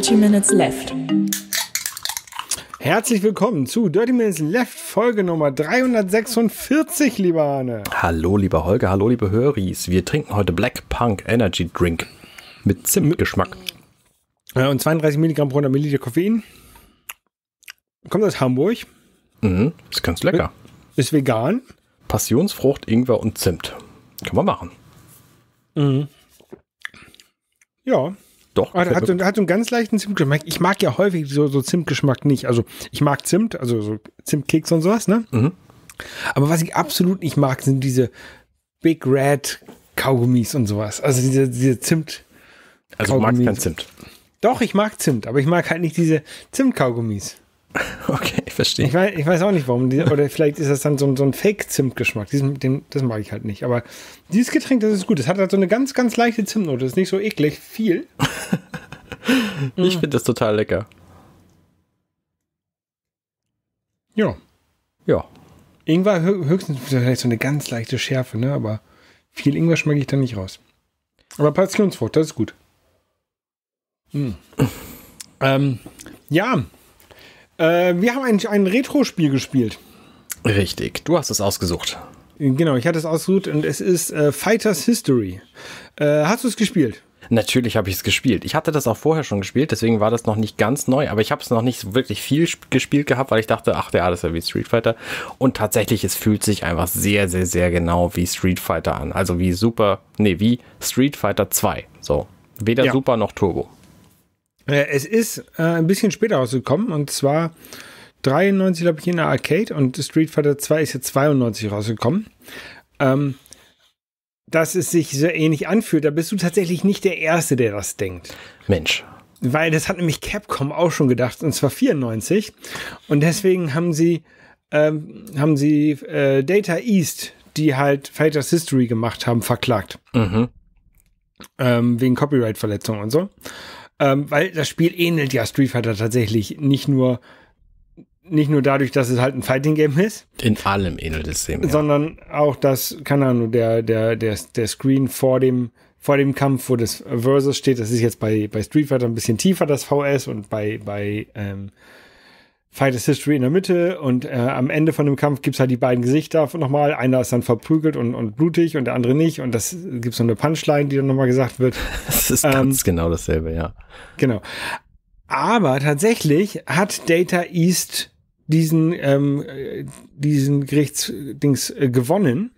30 Minutes Left. Herzlich willkommen zu Dirty Minutes Left, Folge Nummer 346, lieber Arne. Hallo, lieber Holger, hallo, liebe Höris. Wir trinken heute Black Punk Energy Drink mit Zimtgeschmack. Äh, und 32 Milligramm pro 100 Milliliter Koffein. Kommt aus Hamburg. Mhm, ist ganz lecker. Äh, ist vegan. Passionsfrucht, Ingwer und Zimt. Kann man machen. Mhm. Ja, doch. Oh, hat, so, hat so einen ganz leichten Zimtgeschmack. Ich mag ja häufig so, so Zimtgeschmack nicht. Also ich mag Zimt, also so Zimtkeks und sowas, ne? Mhm. Aber was ich absolut nicht mag, sind diese Big Red Kaugummis und sowas. Also diese, diese Zimt. Also du magst kein Zimt. Doch, ich mag Zimt, aber ich mag halt nicht diese Zimtkaugummis. Okay, ich verstehe. Ich weiß, ich weiß auch nicht warum. Oder vielleicht ist das dann so ein, so ein Fake-Zimt-Geschmack. Das mag ich halt nicht. Aber dieses Getränk, das ist gut. Es hat halt so eine ganz, ganz leichte Zimtnote. Das ist nicht so eklig viel. ich finde das total lecker. Ja. Ja. Ingwer höchstens vielleicht so eine ganz leichte Schärfe, ne? Aber viel Ingwer schmecke ich da nicht raus. Aber Passionsfrucht, das ist gut. Hm. ähm, ja, äh, wir haben ein, ein Retro-Spiel gespielt. Richtig, du hast es ausgesucht. Genau, ich hatte es ausgesucht und es ist äh, Fighters History. Äh, hast du es gespielt? Natürlich habe ich es gespielt. Ich hatte das auch vorher schon gespielt, deswegen war das noch nicht ganz neu, aber ich habe es noch nicht wirklich viel gespielt gehabt, weil ich dachte, ach ja, das ist ja wie Street Fighter. Und tatsächlich, es fühlt sich einfach sehr, sehr, sehr genau wie Street Fighter an. Also wie Super, nee, wie Street Fighter 2. So. Weder ja. Super noch Turbo. Äh, es ist äh, ein bisschen später rausgekommen und zwar 93, glaube ich, in der Arcade und Street Fighter 2 ist jetzt 92 rausgekommen. Ähm, dass es sich sehr ähnlich anfühlt, da bist du tatsächlich nicht der Erste, der das denkt. Mensch. Weil das hat nämlich Capcom auch schon gedacht, und zwar 94. Und deswegen haben sie, ähm, haben sie äh, Data East, die halt Fighters History gemacht haben, verklagt. Mhm. Ähm, wegen copyright verletzungen und so. Ähm, weil das Spiel ähnelt ja Street Fighter tatsächlich nicht nur nicht nur dadurch, dass es halt ein Fighting Game ist. In allem ähnelt es dem. Ja. Sondern auch das, keine Ahnung, der, der, der, der Screen vor dem, vor dem Kampf, wo das Versus steht, das ist jetzt bei, bei Street Fighter ein bisschen tiefer, das VS, und bei, bei ähm, Fight is History in der Mitte und äh, am Ende von dem Kampf gibt es halt die beiden Gesichter nochmal. Einer ist dann verprügelt und, und blutig und der andere nicht. Und das äh, gibt so eine Punchline, die dann nochmal gesagt wird. Das ist ähm, ganz genau dasselbe, ja. Genau. Aber tatsächlich hat Data East diesen, ähm, äh, diesen Gerichtsdings äh, gewonnen.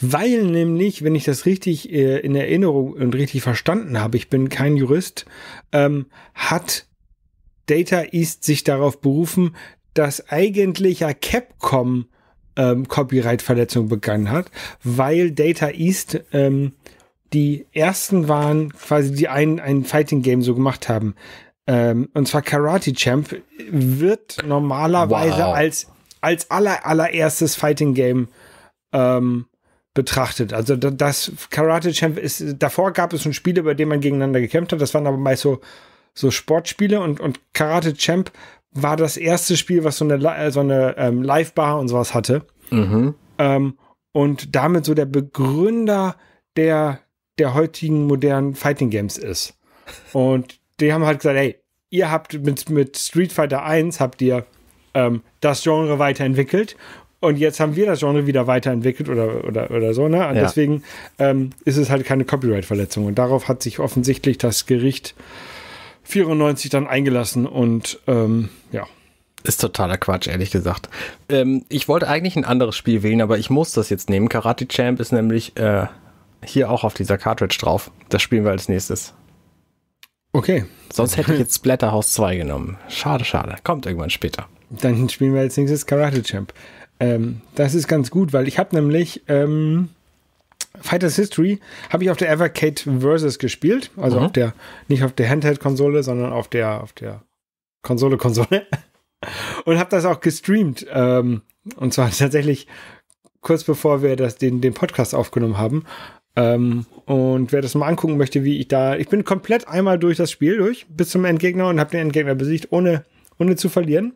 Weil nämlich, wenn ich das richtig äh, in Erinnerung und richtig verstanden habe, ich bin kein Jurist, ähm, hat Data East sich darauf berufen, dass eigentlich ja Capcom ähm, Copyright-Verletzung begangen hat, weil Data East ähm, die ersten waren, quasi die ein, ein Fighting-Game so gemacht haben. Ähm, und zwar Karate Champ wird normalerweise wow. als, als aller, allererstes Fighting-Game ähm, betrachtet. Also das Karate Champ ist, davor gab es schon Spiele, bei denen man gegeneinander gekämpft hat. Das waren aber meist so so Sportspiele und, und Karate Champ war das erste Spiel, was so eine, äh, so eine ähm, Live-Bar und sowas hatte. Mhm. Ähm, und damit so der Begründer der, der heutigen modernen Fighting Games ist. Und die haben halt gesagt, hey, ihr habt mit, mit Street Fighter 1 habt ihr ähm, das Genre weiterentwickelt und jetzt haben wir das Genre wieder weiterentwickelt oder, oder, oder so. Ne? Und ja. deswegen ähm, ist es halt keine Copyright-Verletzung. Und darauf hat sich offensichtlich das Gericht 94 dann eingelassen und ähm, ja. Ist totaler Quatsch, ehrlich gesagt. Ähm, ich wollte eigentlich ein anderes Spiel wählen, aber ich muss das jetzt nehmen. Karate Champ ist nämlich äh, hier auch auf dieser Cartridge drauf. Das spielen wir als nächstes. Okay. Sonst hätte ich jetzt Splatterhouse 2 genommen. Schade, schade. Kommt irgendwann später. Dann spielen wir als nächstes Karate Champ. Ähm, das ist ganz gut, weil ich habe nämlich ähm, Fighters History habe ich auf der Evercade Versus gespielt. Also mhm. auf der, nicht auf der Handheld-Konsole, sondern auf der, auf der Konsole-Konsole. Und habe das auch gestreamt. Ähm, und zwar tatsächlich kurz bevor wir das, den, den Podcast aufgenommen haben. Ähm, und wer das mal angucken möchte, wie ich da. Ich bin komplett einmal durch das Spiel durch, bis zum Endgegner und habe den Endgegner besiegt, ohne, ohne zu verlieren.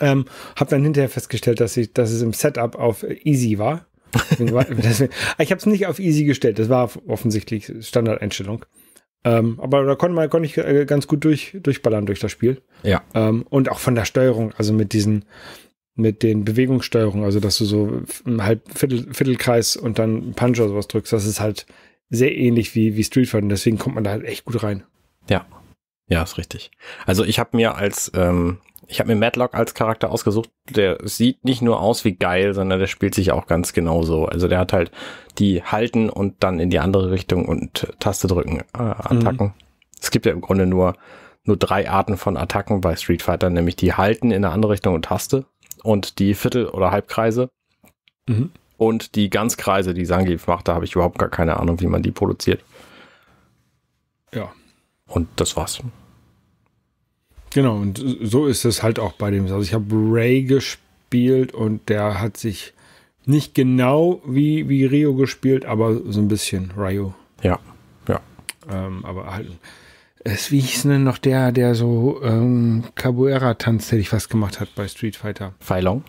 Ähm, habe dann hinterher festgestellt, dass, ich, dass es im Setup auf Easy war. Ah, ich habe es nicht auf easy gestellt. Das war offensichtlich Standardeinstellung. Ähm, aber da konnte man konnte ich äh, ganz gut durch, durchballern durch das Spiel. Ja. Ähm, und auch von der Steuerung, also mit diesen, mit den Bewegungssteuerungen, also dass du so halb Viertel, Viertelkreis und dann Punch oder sowas drückst, das ist halt sehr ähnlich wie, wie Street Fighter. Deswegen kommt man da halt echt gut rein. Ja. Ja, ist richtig. Also ich habe mir als ähm, ich habe mir Madlock als Charakter ausgesucht. Der sieht nicht nur aus wie geil, sondern der spielt sich auch ganz genau so. Also der hat halt die halten und dann in die andere Richtung und Taste drücken, äh, Attacken. Mhm. Es gibt ja im Grunde nur, nur drei Arten von Attacken bei Street Fighter, nämlich die halten in eine andere Richtung und Taste und die Viertel- oder Halbkreise. Mhm. Und die Ganzkreise, die Sangief macht, da habe ich überhaupt gar keine Ahnung, wie man die produziert. Ja. Und das war's. Genau, und so ist es halt auch bei dem. Also ich habe Ray gespielt und der hat sich nicht genau wie, wie Rio gespielt, aber so ein bisschen Rio. Ja, ja. Ähm, aber halt. Es, wie hieß denn noch der, der so ähm, Cabuera-Tanz, der ich fast gemacht hat bei Street Fighter? Pfeilung.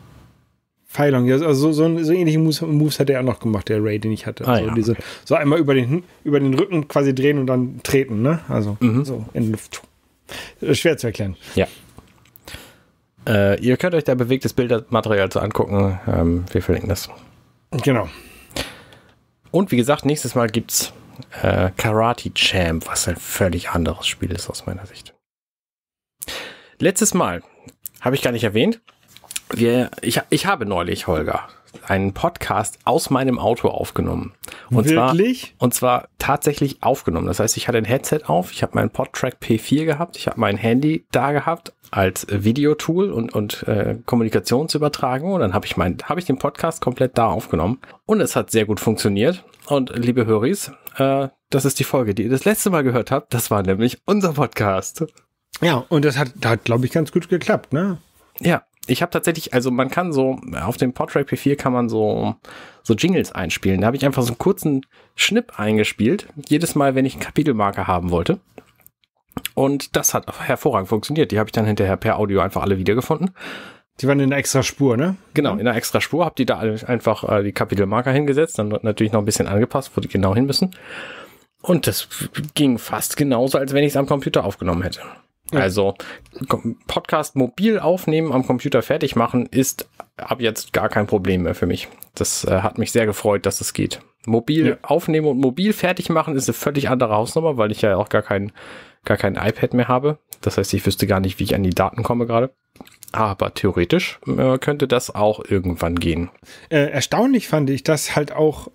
Pfeilung, ja, also so, so, so ähnliche Moves, Moves, hat er auch noch gemacht, der Ray, den ich hatte. Ah, so, also ja, diese, okay. so einmal über den, über den Rücken quasi drehen und dann treten, ne? Also mhm. so in Luft. Äh, schwer zu erklären. Ja. Äh, ihr könnt euch da bewegtes Bildmaterial zu angucken. Ähm, wir verlinken das. Genau. Und wie gesagt, nächstes Mal gibt's äh, Karate Champ, was ein völlig anderes Spiel ist aus meiner Sicht. Letztes Mal habe ich gar nicht erwähnt. Wir, ich, ich habe neulich, Holger, einen Podcast aus meinem Auto aufgenommen. Und Wirklich? Zwar, und zwar tatsächlich aufgenommen. Das heißt, ich hatte ein Headset auf, ich habe meinen Podtrack P4 gehabt, ich habe mein Handy da gehabt als äh, Videotool und, und äh, Kommunikationsübertragung. Und dann habe ich, mein, hab ich den Podcast komplett da aufgenommen. Und es hat sehr gut funktioniert. Und liebe Höris, äh, das ist die Folge, die ihr das letzte Mal gehört habt. Das war nämlich unser Podcast. Ja, und das hat, hat glaube ich, ganz gut geklappt, ne? Ja, ich habe tatsächlich, also man kann so, auf dem Portrait P4 kann man so, so Jingles einspielen. Da habe ich einfach so einen kurzen Schnipp eingespielt, jedes Mal, wenn ich einen Kapitelmarker haben wollte. Und das hat hervorragend funktioniert. Die habe ich dann hinterher per Audio einfach alle wiedergefunden. Die waren in einer extra Spur, ne? Genau, in einer extra Spur. Hab die da einfach äh, die Kapitelmarker hingesetzt, dann wird natürlich noch ein bisschen angepasst, wo die genau hin müssen. Und das ging fast genauso, als wenn ich es am Computer aufgenommen hätte. Also Podcast mobil aufnehmen, am Computer fertig machen, ist ab jetzt gar kein Problem mehr für mich. Das äh, hat mich sehr gefreut, dass es das geht. Mobil ja. aufnehmen und mobil fertig machen ist eine völlig andere Hausnummer, weil ich ja auch gar kein, gar kein iPad mehr habe. Das heißt, ich wüsste gar nicht, wie ich an die Daten komme gerade. Aber theoretisch äh, könnte das auch irgendwann gehen. Äh, erstaunlich fand ich, dass halt auch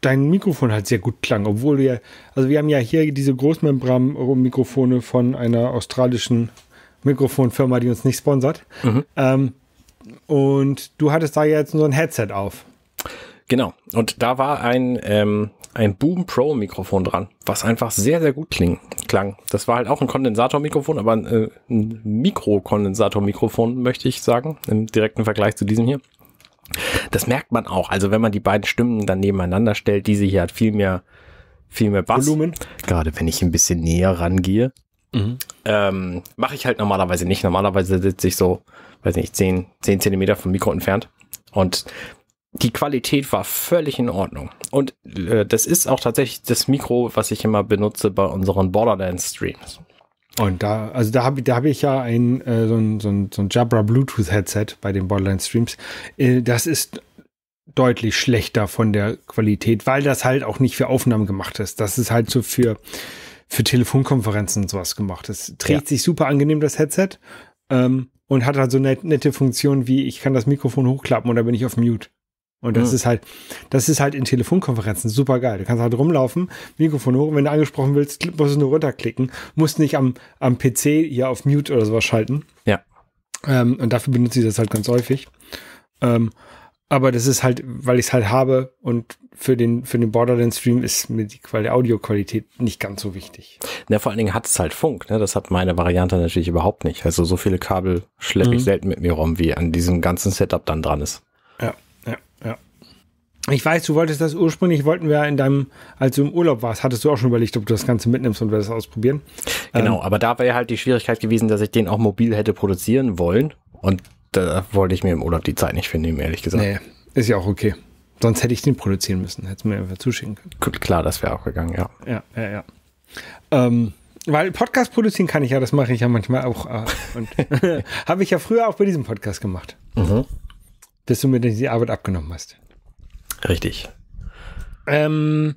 dein Mikrofon halt sehr gut klang, obwohl wir, also wir haben ja hier diese Großmembran-Mikrofone von einer australischen Mikrofonfirma, die uns nicht sponsert. Mhm. Ähm, und du hattest da jetzt so ein Headset auf. Genau. Und da war ein, ähm, ein Boom Pro Mikrofon dran, was einfach sehr, sehr gut kling, klang. Das war halt auch ein Kondensatormikrofon, aber ein, äh, ein Mikrokondensatormikrofon, möchte ich sagen, im direkten Vergleich zu diesem hier. Das merkt man auch. Also wenn man die beiden Stimmen dann nebeneinander stellt, diese hier hat viel mehr, viel mehr Bass. Volumen. Gerade wenn ich ein bisschen näher rangehe. Mhm. Ähm, Mache ich halt normalerweise nicht. Normalerweise sitze ich so, weiß nicht, 10, 10 Zentimeter vom Mikro entfernt. Und die Qualität war völlig in Ordnung. Und äh, das ist auch tatsächlich das Mikro, was ich immer benutze bei unseren Borderlands-Streams. Und da, also da habe da hab ich ja ein, äh, so ein, so ein, so ein Jabra Bluetooth Headset bei den Borderline Streams. Äh, das ist deutlich schlechter von der Qualität, weil das halt auch nicht für Aufnahmen gemacht ist. Das ist halt so für, für Telefonkonferenzen und sowas gemacht. Es trägt ja. sich super angenehm, das Headset. Ähm, und hat halt so net, nette Funktionen wie, ich kann das Mikrofon hochklappen und da bin ich auf Mute. Und das mhm. ist halt, das ist halt in Telefonkonferenzen super geil. Du kannst halt rumlaufen, Mikrofon hoch, wenn du angesprochen willst, musst du nur runterklicken, musst nicht am, am PC hier auf Mute oder sowas schalten. Ja. Ähm, und dafür benutze ich das halt ganz häufig. Ähm, aber das ist halt, weil ich es halt habe und für den, für den Borderlands-Stream ist mir die Audioqualität nicht ganz so wichtig. Ja, vor allen Dingen hat es halt Funk, ne? Das hat meine Variante natürlich überhaupt nicht. Also so viele Kabel schleppe ich mhm. selten mit mir rum, wie an diesem ganzen Setup dann dran ist ich weiß, du wolltest das ursprünglich, wollten wir in deinem, als du im Urlaub warst, hattest du auch schon überlegt, ob du das Ganze mitnimmst und wir das ausprobieren. Genau, ähm, aber da wäre halt die Schwierigkeit gewesen, dass ich den auch mobil hätte produzieren wollen. Und da wollte ich mir im Urlaub die Zeit nicht für nehmen, ehrlich gesagt. Nee, ist ja auch okay. Sonst hätte ich den produzieren müssen, hätte es mir einfach zuschicken können. Klar, das wäre auch gegangen, ja. Ja, ja, ja. Ähm, weil Podcast produzieren kann ich ja, das mache ich ja manchmal auch. Äh, und habe ich ja früher auch bei diesem Podcast gemacht. Mhm. Bis du mir die Arbeit abgenommen hast. Richtig. Ähm,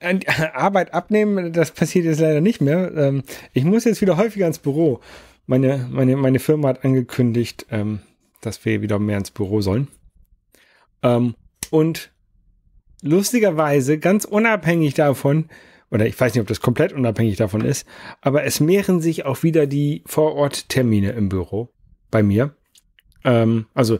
Arbeit abnehmen, das passiert jetzt leider nicht mehr. Ähm, ich muss jetzt wieder häufiger ins Büro. Meine, meine, meine Firma hat angekündigt, ähm, dass wir wieder mehr ins Büro sollen. Ähm, und lustigerweise, ganz unabhängig davon, oder ich weiß nicht, ob das komplett unabhängig davon ist, aber es mehren sich auch wieder die Vororttermine im Büro bei mir. Ähm, also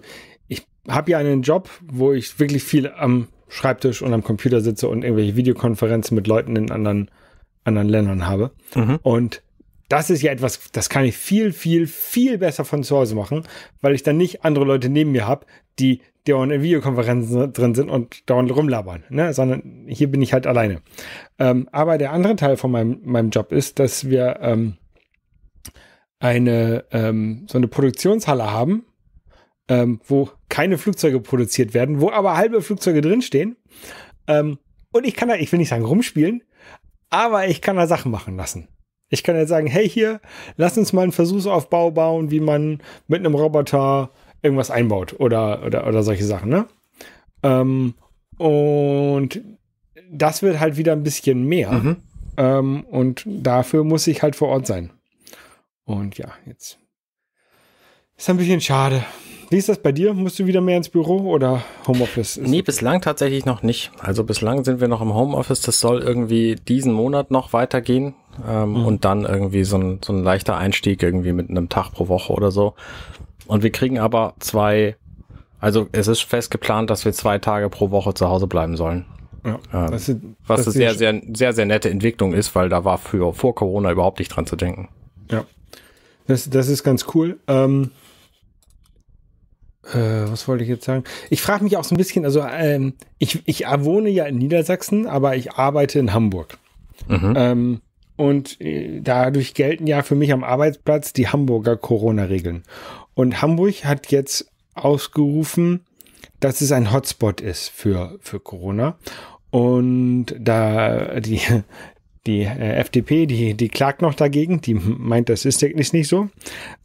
habe ja einen Job, wo ich wirklich viel am Schreibtisch und am Computer sitze und irgendwelche Videokonferenzen mit Leuten in anderen, anderen Ländern habe. Mhm. Und das ist ja etwas, das kann ich viel, viel, viel besser von zu Hause machen, weil ich dann nicht andere Leute neben mir habe, die dauernd in Videokonferenzen drin sind und dauernd rumlabern, ne? sondern hier bin ich halt alleine. Ähm, aber der andere Teil von meinem, meinem Job ist, dass wir ähm, eine, ähm, so eine Produktionshalle haben, ähm, wo keine Flugzeuge produziert werden, wo aber halbe Flugzeuge drinstehen. Ähm, und ich kann da, ich will nicht sagen rumspielen, aber ich kann da Sachen machen lassen. Ich kann jetzt sagen, hey hier, lass uns mal einen Versuchsaufbau bauen, wie man mit einem Roboter irgendwas einbaut oder, oder, oder solche Sachen, ne? Ähm, und das wird halt wieder ein bisschen mehr. Mhm. Ähm, und dafür muss ich halt vor Ort sein. Und ja, jetzt ist ein bisschen schade. Wie ist das bei dir? Musst du wieder mehr ins Büro oder Homeoffice? Ist nee, bislang tatsächlich noch nicht. Also bislang sind wir noch im Homeoffice. Das soll irgendwie diesen Monat noch weitergehen. Ähm, mhm. Und dann irgendwie so ein, so ein leichter Einstieg irgendwie mit einem Tag pro Woche oder so. Und wir kriegen aber zwei, also es ist fest geplant, dass wir zwei Tage pro Woche zu Hause bleiben sollen. Ja, ähm, das ist, was eine sehr, sehr, sehr, sehr nette Entwicklung ist, weil da war für, vor Corona überhaupt nicht dran zu denken. Ja, das, das ist ganz cool. Ähm, äh, was wollte ich jetzt sagen? Ich frage mich auch so ein bisschen, also ähm, ich, ich wohne ja in Niedersachsen, aber ich arbeite in Hamburg. Mhm. Ähm, und äh, dadurch gelten ja für mich am Arbeitsplatz die Hamburger Corona-Regeln. Und Hamburg hat jetzt ausgerufen, dass es ein Hotspot ist für, für Corona. Und da die, die äh, FDP, die, die klagt noch dagegen, die meint, das ist technisch nicht so.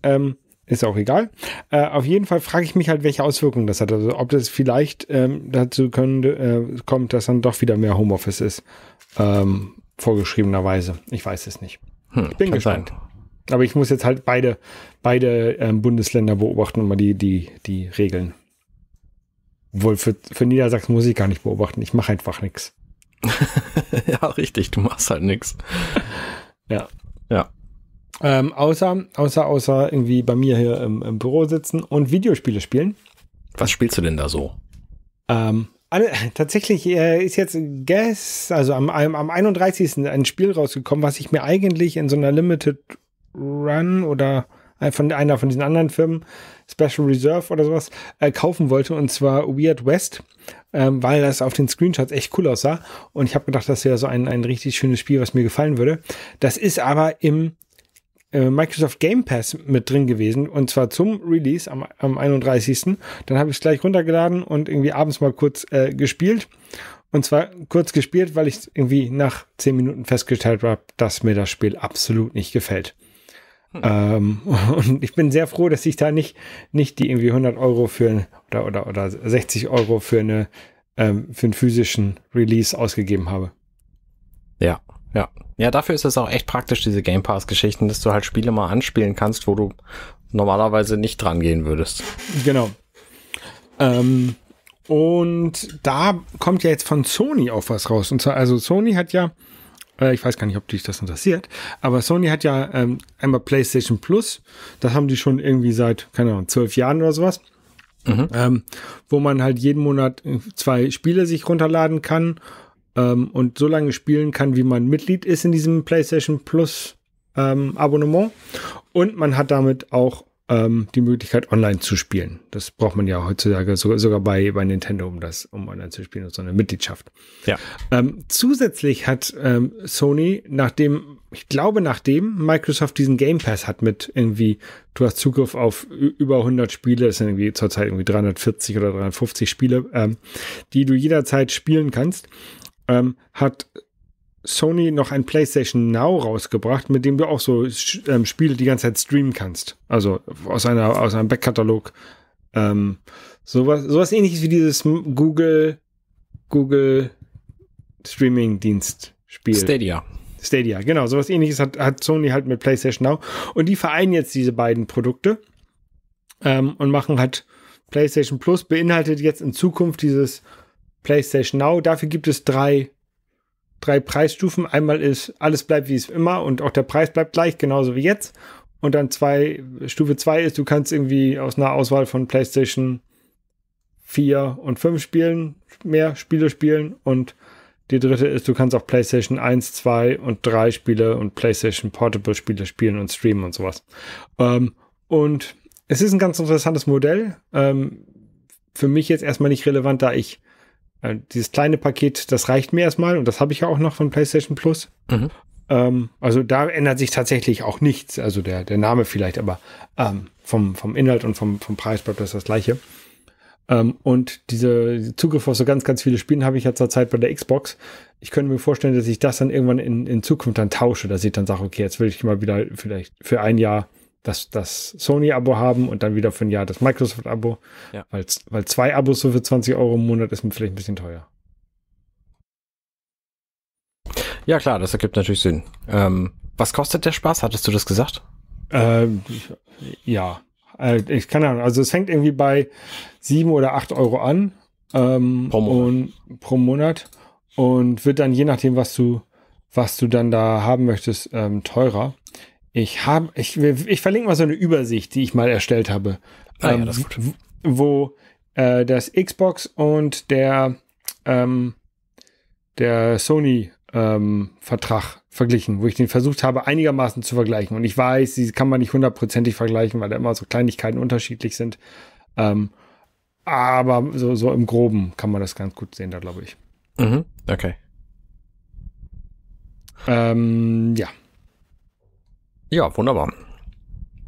Ähm, ist auch egal. Äh, auf jeden Fall frage ich mich halt, welche Auswirkungen das hat. Also ob das vielleicht ähm, dazu könnte, äh, kommt, dass dann doch wieder mehr Homeoffice ist. Ähm, vorgeschriebenerweise. Ich weiß es nicht. Hm, ich bin gespannt. Sein. Aber ich muss jetzt halt beide, beide ähm, Bundesländer beobachten und mal die, die, die Regeln. Obwohl, für, für Niedersachsen muss ich gar nicht beobachten. Ich mache einfach nichts. ja, richtig. Du machst halt nichts. ja. Ähm, außer, außer, außer irgendwie bei mir hier im, im, Büro sitzen und Videospiele spielen. Was spielst du denn da so? Ähm, alle, tatsächlich äh, ist jetzt Guess, also am, am 31. ein Spiel rausgekommen, was ich mir eigentlich in so einer Limited Run oder von einer von diesen anderen Firmen, Special Reserve oder sowas, äh, kaufen wollte und zwar Weird West, ähm, weil das auf den Screenshots echt cool aussah und ich habe gedacht, das wäre so ein, ein richtig schönes Spiel, was mir gefallen würde. Das ist aber im äh, Microsoft Game Pass mit drin gewesen und zwar zum Release am, am 31. Dann habe ich es gleich runtergeladen und irgendwie abends mal kurz äh, gespielt. Und zwar kurz gespielt, weil ich irgendwie nach 10 Minuten festgestellt habe, dass mir das Spiel absolut nicht gefällt. Hm. Ähm, und ich bin sehr froh, dass ich da nicht, nicht die irgendwie 100 Euro für oder, oder, oder 60 Euro für, eine, ähm, für einen physischen Release ausgegeben habe. Ja, ja, ja, dafür ist es auch echt praktisch, diese Game Pass-Geschichten, dass du halt Spiele mal anspielen kannst, wo du normalerweise nicht dran gehen würdest. Genau. Ähm, und da kommt ja jetzt von Sony auch was raus. Und zwar, also Sony hat ja, äh, ich weiß gar nicht, ob dich das interessiert, aber Sony hat ja ähm, einmal PlayStation Plus, das haben die schon irgendwie seit, keine Ahnung, zwölf Jahren oder sowas. Mhm. Ähm, wo man halt jeden Monat äh, zwei Spiele sich runterladen kann ähm, und so lange spielen kann, wie man Mitglied ist in diesem PlayStation Plus ähm, Abonnement. Und man hat damit auch ähm, die Möglichkeit, online zu spielen. Das braucht man ja heutzutage sogar, sogar bei, bei Nintendo, um das, um online zu spielen, so eine Mitgliedschaft. Ja. Ähm, zusätzlich hat ähm, Sony, nachdem, ich glaube, nachdem Microsoft diesen Game Pass hat mit irgendwie, du hast Zugriff auf über 100 Spiele, das sind irgendwie zurzeit irgendwie 340 oder 350 Spiele, ähm, die du jederzeit spielen kannst, ähm, hat Sony noch ein PlayStation Now rausgebracht, mit dem du auch so ähm, Spiele die ganze Zeit streamen kannst. Also aus, einer, aus einem Backkatalog. Ähm, sowas, sowas ähnliches wie dieses Google, Google Streaming-Dienst-Spiel. Stadia. Stadia, genau. Sowas ähnliches hat, hat Sony halt mit PlayStation Now. Und die vereinen jetzt diese beiden Produkte ähm, und machen halt PlayStation Plus, beinhaltet jetzt in Zukunft dieses PlayStation Now. Dafür gibt es drei, drei Preisstufen. Einmal ist, alles bleibt wie es immer und auch der Preis bleibt gleich, genauso wie jetzt. Und dann zwei, Stufe 2 ist, du kannst irgendwie aus einer Auswahl von PlayStation 4 und 5 spielen, mehr Spiele spielen. Und die dritte ist, du kannst auch PlayStation 1, 2 und 3 Spiele und PlayStation Portable Spiele spielen und streamen und sowas. Ähm, und es ist ein ganz interessantes Modell. Ähm, für mich jetzt erstmal nicht relevant, da ich äh, dieses kleine Paket, das reicht mir erstmal und das habe ich ja auch noch von PlayStation Plus. Mhm. Ähm, also da ändert sich tatsächlich auch nichts. Also der, der Name vielleicht, aber ähm, vom, vom Inhalt und vom, vom Preis bleibt das das gleiche. Ähm, und diese Zugriff auf so ganz, ganz viele Spiele habe ich ja zurzeit bei der Xbox. Ich könnte mir vorstellen, dass ich das dann irgendwann in, in Zukunft dann tausche, dass ich dann sage, okay, jetzt will ich mal wieder vielleicht für ein Jahr das, das Sony-Abo haben und dann wieder für ein Jahr das Microsoft-Abo. Ja. Weil, weil zwei Abos so für 20 Euro im Monat ist vielleicht ein bisschen teuer. Ja, klar, das ergibt natürlich Sinn. Ähm, was kostet der Spaß? Hattest du das gesagt? Ähm, ja. Äh, ich keine Ahnung. Also es fängt irgendwie bei sieben oder acht Euro an. Ähm, pro, Monat. Und, pro Monat. Und wird dann je nachdem, was du, was du dann da haben möchtest, ähm, teurer. Ich habe, ich, ich verlinke mal so eine Übersicht, die ich mal erstellt habe. Ah, ähm, ja, das ist gut. Wo äh, das Xbox und der, ähm, der Sony ähm, Vertrag verglichen, wo ich den versucht habe, einigermaßen zu vergleichen. Und ich weiß, sie kann man nicht hundertprozentig vergleichen, weil da immer so Kleinigkeiten unterschiedlich sind. Ähm, aber so, so im Groben kann man das ganz gut sehen, da glaube ich. Mhm. Okay. Ähm, ja, ja, wunderbar.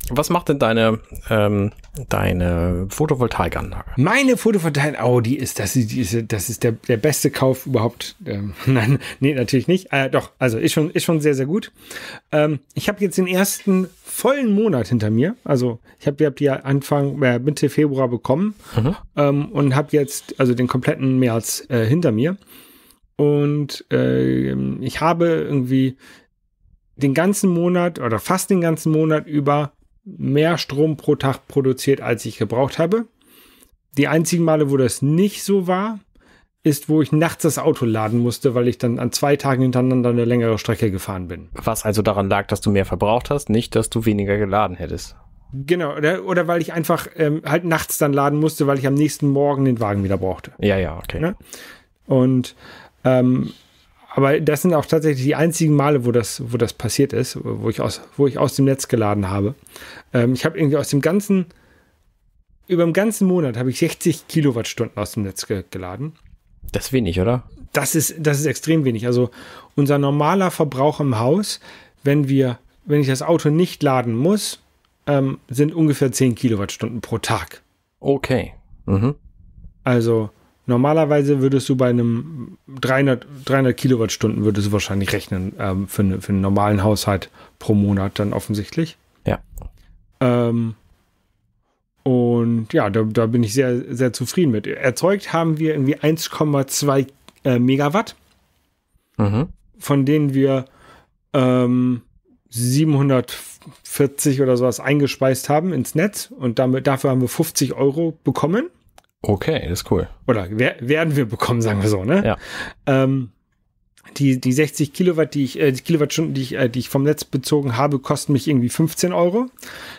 Was macht denn deine, ähm, deine Photovoltaikanlage? Meine Photovoltaikanlage, oh, die ist, das ist, das ist der, der beste Kauf überhaupt. Ähm, nein, nee, natürlich nicht. Äh, doch, also ist schon, ist schon sehr, sehr gut. Ähm, ich habe jetzt den ersten vollen Monat hinter mir. Also ich habe hab die Anfang, äh, Mitte Februar bekommen mhm. ähm, und habe jetzt also den kompletten März äh, hinter mir. Und ähm, ich habe irgendwie den ganzen Monat oder fast den ganzen Monat über mehr Strom pro Tag produziert, als ich gebraucht habe. Die einzigen Male, wo das nicht so war, ist, wo ich nachts das Auto laden musste, weil ich dann an zwei Tagen hintereinander eine längere Strecke gefahren bin. Was also daran lag, dass du mehr verbraucht hast, nicht, dass du weniger geladen hättest. Genau, oder, oder weil ich einfach ähm, halt nachts dann laden musste, weil ich am nächsten Morgen den Wagen wieder brauchte. Ja, ja, okay. Ja? Ne? Und ähm, aber das sind auch tatsächlich die einzigen Male, wo das, wo das passiert ist, wo ich aus, wo ich aus dem Netz geladen habe. Ähm, ich habe irgendwie aus dem ganzen, über den ganzen Monat habe ich 60 Kilowattstunden aus dem Netz ge geladen. Das ist wenig, oder? Das ist, das ist extrem wenig. Also unser normaler Verbrauch im Haus, wenn wir, wenn ich das Auto nicht laden muss, ähm, sind ungefähr 10 Kilowattstunden pro Tag. Okay. Mhm. Also Normalerweise würdest du bei einem 300, 300 Kilowattstunden würdest du wahrscheinlich rechnen ähm, für, ne, für einen normalen Haushalt pro Monat dann offensichtlich. Ja. Ähm, und ja, da, da, bin ich sehr, sehr zufrieden mit. Erzeugt haben wir irgendwie 1,2 äh, Megawatt, mhm. von denen wir ähm, 740 oder sowas eingespeist haben ins Netz und damit, dafür haben wir 50 Euro bekommen. Okay, das ist cool. Oder werden wir bekommen, sagen wir so, ne? Ja. Ähm, die, die 60 Kilowatt, die ich, äh, die Kilowattstunden, die ich, äh, die ich vom Netz bezogen habe, kosten mich irgendwie 15 Euro.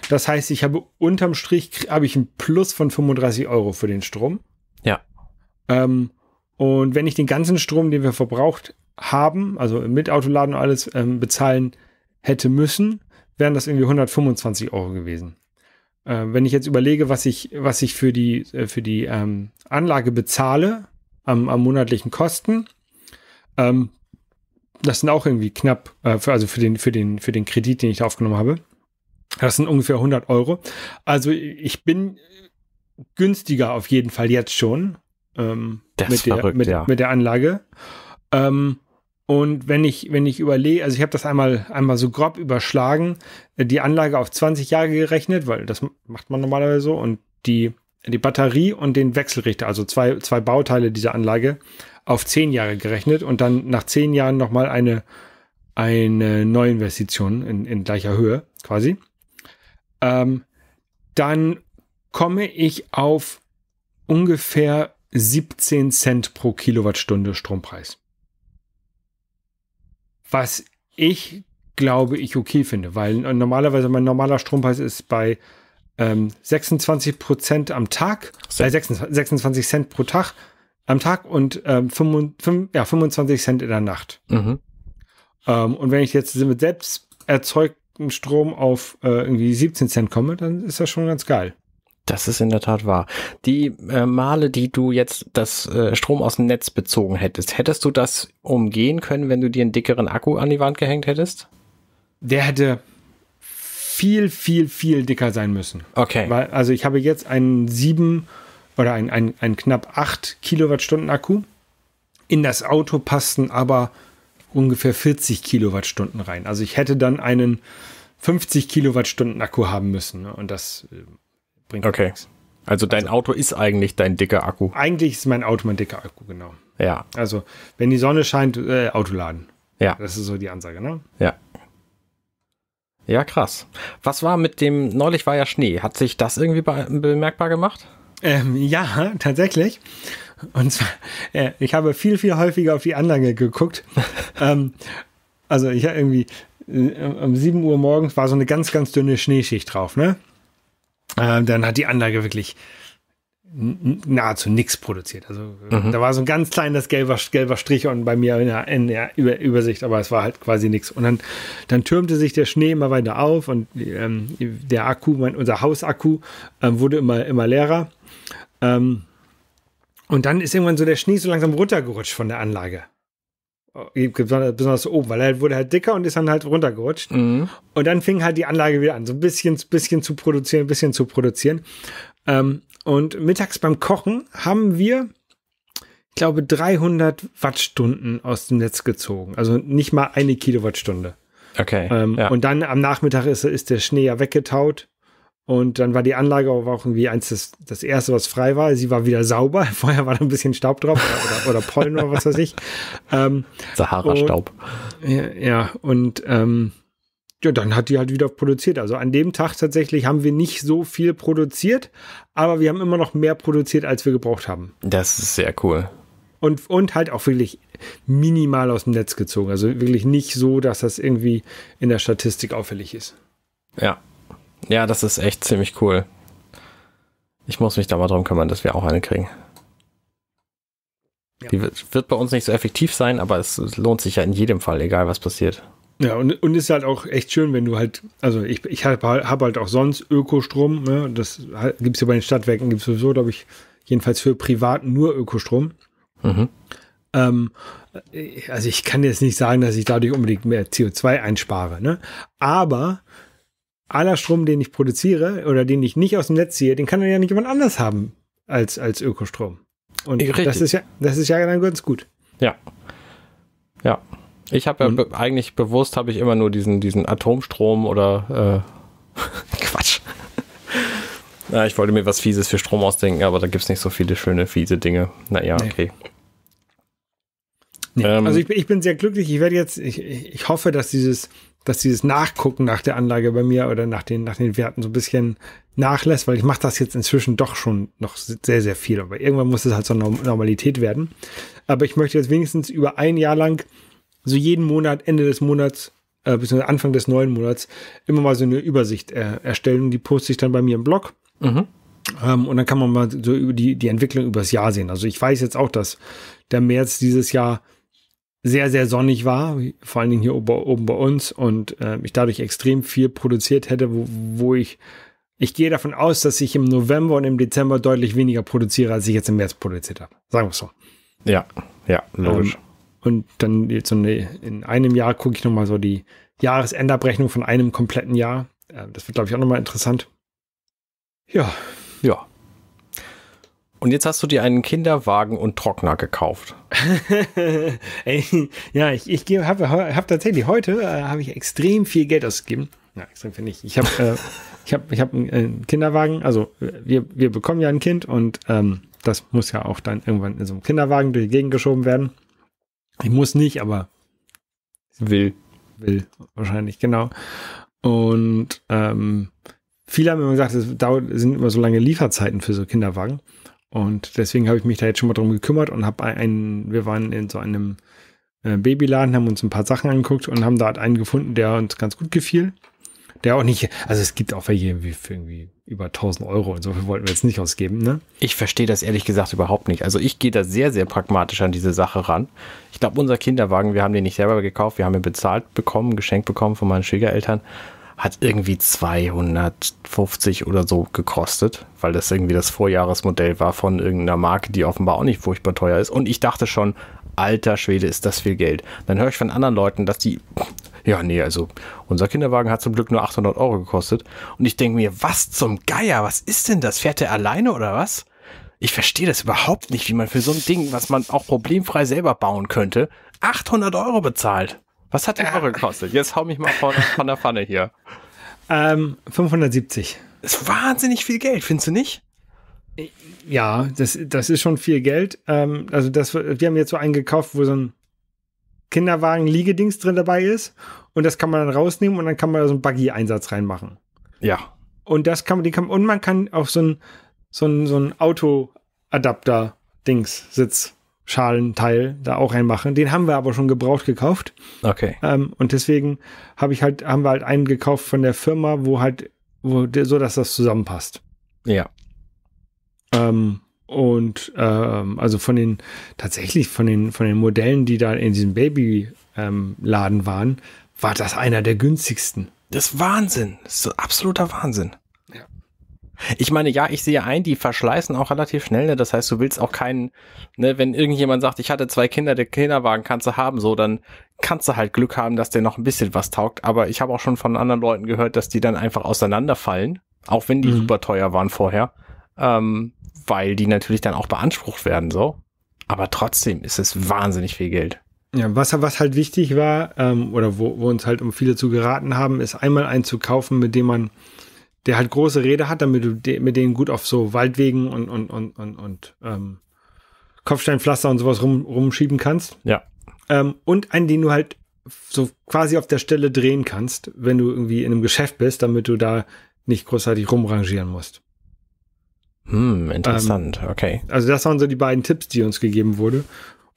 Das heißt, ich habe unterm Strich habe ich einen Plus von 35 Euro für den Strom. Ja. Ähm, und wenn ich den ganzen Strom, den wir verbraucht haben, also mit Autoladen und alles ähm, bezahlen hätte müssen, wären das irgendwie 125 Euro gewesen äh, wenn ich jetzt überlege, was ich, was ich für die, äh, für die ähm, Anlage bezahle am, am monatlichen Kosten, ähm, das sind auch irgendwie knapp, äh, für, also für den, für, den, für den Kredit, den ich da aufgenommen habe. Das sind ungefähr 100 Euro. Also ich bin günstiger auf jeden Fall jetzt schon ähm, mit, verrückt, der, mit, ja. mit, der Anlage. Ähm, und wenn ich, wenn ich überlege, also ich habe das einmal, einmal so grob überschlagen, die Anlage auf 20 Jahre gerechnet, weil das macht man normalerweise so, und die, die Batterie und den Wechselrichter, also zwei, zwei Bauteile dieser Anlage, auf 10 Jahre gerechnet und dann nach 10 Jahren nochmal eine, eine Neuinvestition in, in gleicher Höhe quasi. Ähm, dann komme ich auf ungefähr 17 Cent pro Kilowattstunde Strompreis was ich glaube ich okay finde, weil normalerweise mein normaler Strompreis ist bei ähm, 26 Prozent am Tag, äh, 26, 26 Cent pro Tag am Tag und ähm, 25, ja, 25 Cent in der Nacht. Mhm. Ähm, und wenn ich jetzt mit selbst erzeugtem Strom auf äh, irgendwie 17 Cent komme, dann ist das schon ganz geil. Das ist in der Tat wahr. Die äh, Male, die du jetzt das äh, Strom aus dem Netz bezogen hättest, hättest du das umgehen können, wenn du dir einen dickeren Akku an die Wand gehängt hättest? Der hätte viel, viel, viel dicker sein müssen. Okay. Weil, also ich habe jetzt einen 7 oder einen, einen, knapp 8 Kilowattstunden Akku. In das Auto passten aber ungefähr 40 Kilowattstunden rein. Also ich hätte dann einen 50 Kilowattstunden Akku haben müssen. Ne? Und das äh, bringt okay. nichts. Also dein also, Auto ist eigentlich dein dicker Akku. Eigentlich ist mein Auto mein dicker Akku, genau. Ja. Also wenn die Sonne scheint, äh, Autoladen. Ja. Das ist so die Ansage, ne? Ja. Ja, krass. Was war mit dem, neulich war ja Schnee. Hat sich das irgendwie be bemerkbar gemacht? Ähm, ja, tatsächlich. Und zwar, äh, ich habe viel, viel häufiger auf die Anlage geguckt. ähm, also ich habe irgendwie, äh, um 7 Uhr morgens war so eine ganz, ganz dünne Schneeschicht drauf, ne? äh, dann hat die Anlage wirklich nahezu nichts produziert. Also äh, mhm. da war so ein ganz kleines gelber, gelber Strich und bei mir in der, in der Übersicht, aber es war halt quasi nichts. Und dann, dann türmte sich der Schnee immer weiter auf und ähm, der Akku, mein, unser Hausakku, ähm, wurde immer, immer leerer. Ähm, und dann ist irgendwann so der Schnee so langsam runtergerutscht von der Anlage besonders oben, weil er wurde halt dicker und ist dann halt runtergerutscht. Mhm. Und dann fing halt die Anlage wieder an, so ein bisschen, bisschen zu produzieren, ein bisschen zu produzieren. Ähm, und mittags beim Kochen haben wir, ich glaube, 300 Wattstunden aus dem Netz gezogen. Also nicht mal eine Kilowattstunde. Okay. Ähm, ja. Und dann am Nachmittag ist, ist der Schnee ja weggetaut. Und dann war die Anlage auch irgendwie eins, das, das erste, was frei war. Sie war wieder sauber. Vorher war da ein bisschen Staub drauf oder, oder, oder Pollen oder was weiß ich. Ähm, Sahara-Staub. Ja, ja, und ähm, ja, dann hat die halt wieder produziert. Also an dem Tag tatsächlich haben wir nicht so viel produziert, aber wir haben immer noch mehr produziert, als wir gebraucht haben. Das ist sehr cool. Und, und halt auch wirklich minimal aus dem Netz gezogen. Also wirklich nicht so, dass das irgendwie in der Statistik auffällig ist. Ja, ja, das ist echt ziemlich cool. Ich muss mich da mal drum kümmern, dass wir auch eine kriegen. Ja. Die wird, bei uns nicht so effektiv sein, aber es, lohnt sich ja in jedem Fall, egal was passiert. Ja, und, und ist halt auch echt schön, wenn du halt, also ich, ich habe hab halt auch sonst Ökostrom, ne? das halt, gibt es ja bei den Stadtwerken, gibt es sowieso, glaube ich, jedenfalls für privat nur Ökostrom. Mhm. Ähm, also ich kann jetzt nicht sagen, dass ich dadurch unbedingt mehr CO2 einspare, ne? aber aller Strom, den ich produziere oder den ich nicht aus dem Netz ziehe, den kann dann ja nicht jemand anders haben als, als Ökostrom. Und das ist ja, das ist ja dann ganz gut. Ja. Ja. Ich habe ja be eigentlich bewusst habe ich immer nur diesen, diesen Atomstrom oder äh, Quatsch. Na, ich wollte mir was Fieses für Strom ausdenken, aber da gibt es nicht so viele schöne, fiese Dinge. Naja, nee. okay. Nee. Ähm, also ich bin, ich bin sehr glücklich. Ich werde jetzt, ich, ich hoffe, dass dieses dass dieses Nachgucken nach der Anlage bei mir oder nach den, nach den Werten so ein bisschen nachlässt, weil ich mache das jetzt inzwischen doch schon noch sehr, sehr viel. Aber irgendwann muss es halt so Normalität werden. Aber ich möchte jetzt wenigstens über ein Jahr lang, so jeden Monat, Ende des Monats, äh, beziehungsweise Anfang des neuen Monats, immer mal so eine Übersicht äh, erstellen. die poste ich dann bei mir im Blog. Mhm. Ähm, und dann kann man mal so über die, die Entwicklung übers Jahr sehen. Also ich weiß jetzt auch, dass der März dieses Jahr sehr, sehr sonnig war, vor allen Dingen hier oben bei uns und äh, ich dadurch extrem viel produziert hätte, wo, wo ich, ich gehe davon aus, dass ich im November und im Dezember deutlich weniger produziere, als ich jetzt im März produziert habe. Sagen wir es so. Ja, ja, ähm, logisch. Ähm, und dann jetzt so in einem Jahr gucke ich nochmal so die Jahresendabrechnung von einem kompletten Jahr. Äh, das wird, glaube ich, auch nochmal interessant. Ja. Ja. Und jetzt hast du dir einen Kinderwagen und Trockner gekauft. ja, ich, ich habe hab tatsächlich heute äh, habe ich extrem viel Geld ausgegeben. Ja, extrem finde ich. Ich habe äh, ich hab, ich hab äh, einen Kinderwagen. Also wir, wir bekommen ja ein Kind und ähm, das muss ja auch dann irgendwann in so einem Kinderwagen durch die Gegend geschoben werden. Ich muss nicht, aber will. Will, wahrscheinlich, genau. Und ähm, viele haben immer gesagt, es dauert, sind immer so lange Lieferzeiten für so Kinderwagen. Und deswegen habe ich mich da jetzt schon mal drum gekümmert und habe einen, wir waren in so einem äh, Babyladen, haben uns ein paar Sachen angeguckt und haben dort halt einen gefunden, der uns ganz gut gefiel. Der auch nicht, also es gibt auch welche wie für irgendwie über 1000 Euro und so viel wollten wir jetzt nicht ausgeben, ne? Ich verstehe das ehrlich gesagt überhaupt nicht. Also ich gehe da sehr, sehr pragmatisch an diese Sache ran. Ich glaube, unser Kinderwagen, wir haben den nicht selber gekauft, wir haben ihn bezahlt bekommen, geschenkt bekommen von meinen Schwiegereltern hat irgendwie 250 oder so gekostet, weil das irgendwie das Vorjahresmodell war von irgendeiner Marke, die offenbar auch nicht furchtbar teuer ist. Und ich dachte schon, alter Schwede, ist das viel Geld. Dann höre ich von anderen Leuten, dass die, ja, nee, also unser Kinderwagen hat zum Glück nur 800 Euro gekostet. Und ich denke mir, was zum Geier, was ist denn das? Fährt der alleine oder was? Ich verstehe das überhaupt nicht, wie man für so ein Ding, was man auch problemfrei selber bauen könnte, 800 Euro bezahlt. Was hat die Woche gekostet? Jetzt hau mich mal von, von der Pfanne hier. Ähm, 570. Das ist wahnsinnig viel Geld, findest du nicht? Ja, das, das ist schon viel Geld. Ähm, also das, wir haben jetzt so einen gekauft, wo so ein Kinderwagen-Liegedings drin dabei ist. Und das kann man dann rausnehmen und dann kann man da so einen Buggy-Einsatz reinmachen. Ja. Und das kann man, den kann man, und man kann auf so ein, so ein, so ein Auto-Adapter-Dings, Sitz Schalenteil da auch reinmachen. Den haben wir aber schon gebraucht gekauft. Okay. Ähm, und deswegen habe ich halt, haben wir halt einen gekauft von der Firma, wo halt, wo, der, so dass das zusammenpasst. Ja. Ähm, und ähm, also von den tatsächlich von den von den Modellen, die da in diesem Babyladen ähm, Laden waren, war das einer der günstigsten. Das ist Wahnsinn. Das ist so absoluter Wahnsinn. Ich meine, ja, ich sehe ein, die verschleißen auch relativ schnell. Ne? Das heißt, du willst auch keinen, ne, wenn irgendjemand sagt, ich hatte zwei Kinder, der Kinderwagen kannst du haben, so, dann kannst du halt Glück haben, dass der noch ein bisschen was taugt. Aber ich habe auch schon von anderen Leuten gehört, dass die dann einfach auseinanderfallen, auch wenn die mhm. super teuer waren vorher, ähm, weil die natürlich dann auch beansprucht werden, so. Aber trotzdem ist es wahnsinnig viel Geld. Ja, was, was halt wichtig war, ähm, oder wo, wo uns halt um viele zu geraten haben, ist einmal einen zu kaufen, mit dem man der halt große Räder hat, damit du de mit denen gut auf so Waldwegen und, und, und, und, und ähm, Kopfsteinpflaster und sowas rum, rumschieben kannst. Ja. Ähm, und einen, den du halt so quasi auf der Stelle drehen kannst, wenn du irgendwie in einem Geschäft bist, damit du da nicht großartig rumrangieren musst. Hm, interessant, ähm, okay. Also das waren so die beiden Tipps, die uns gegeben wurde.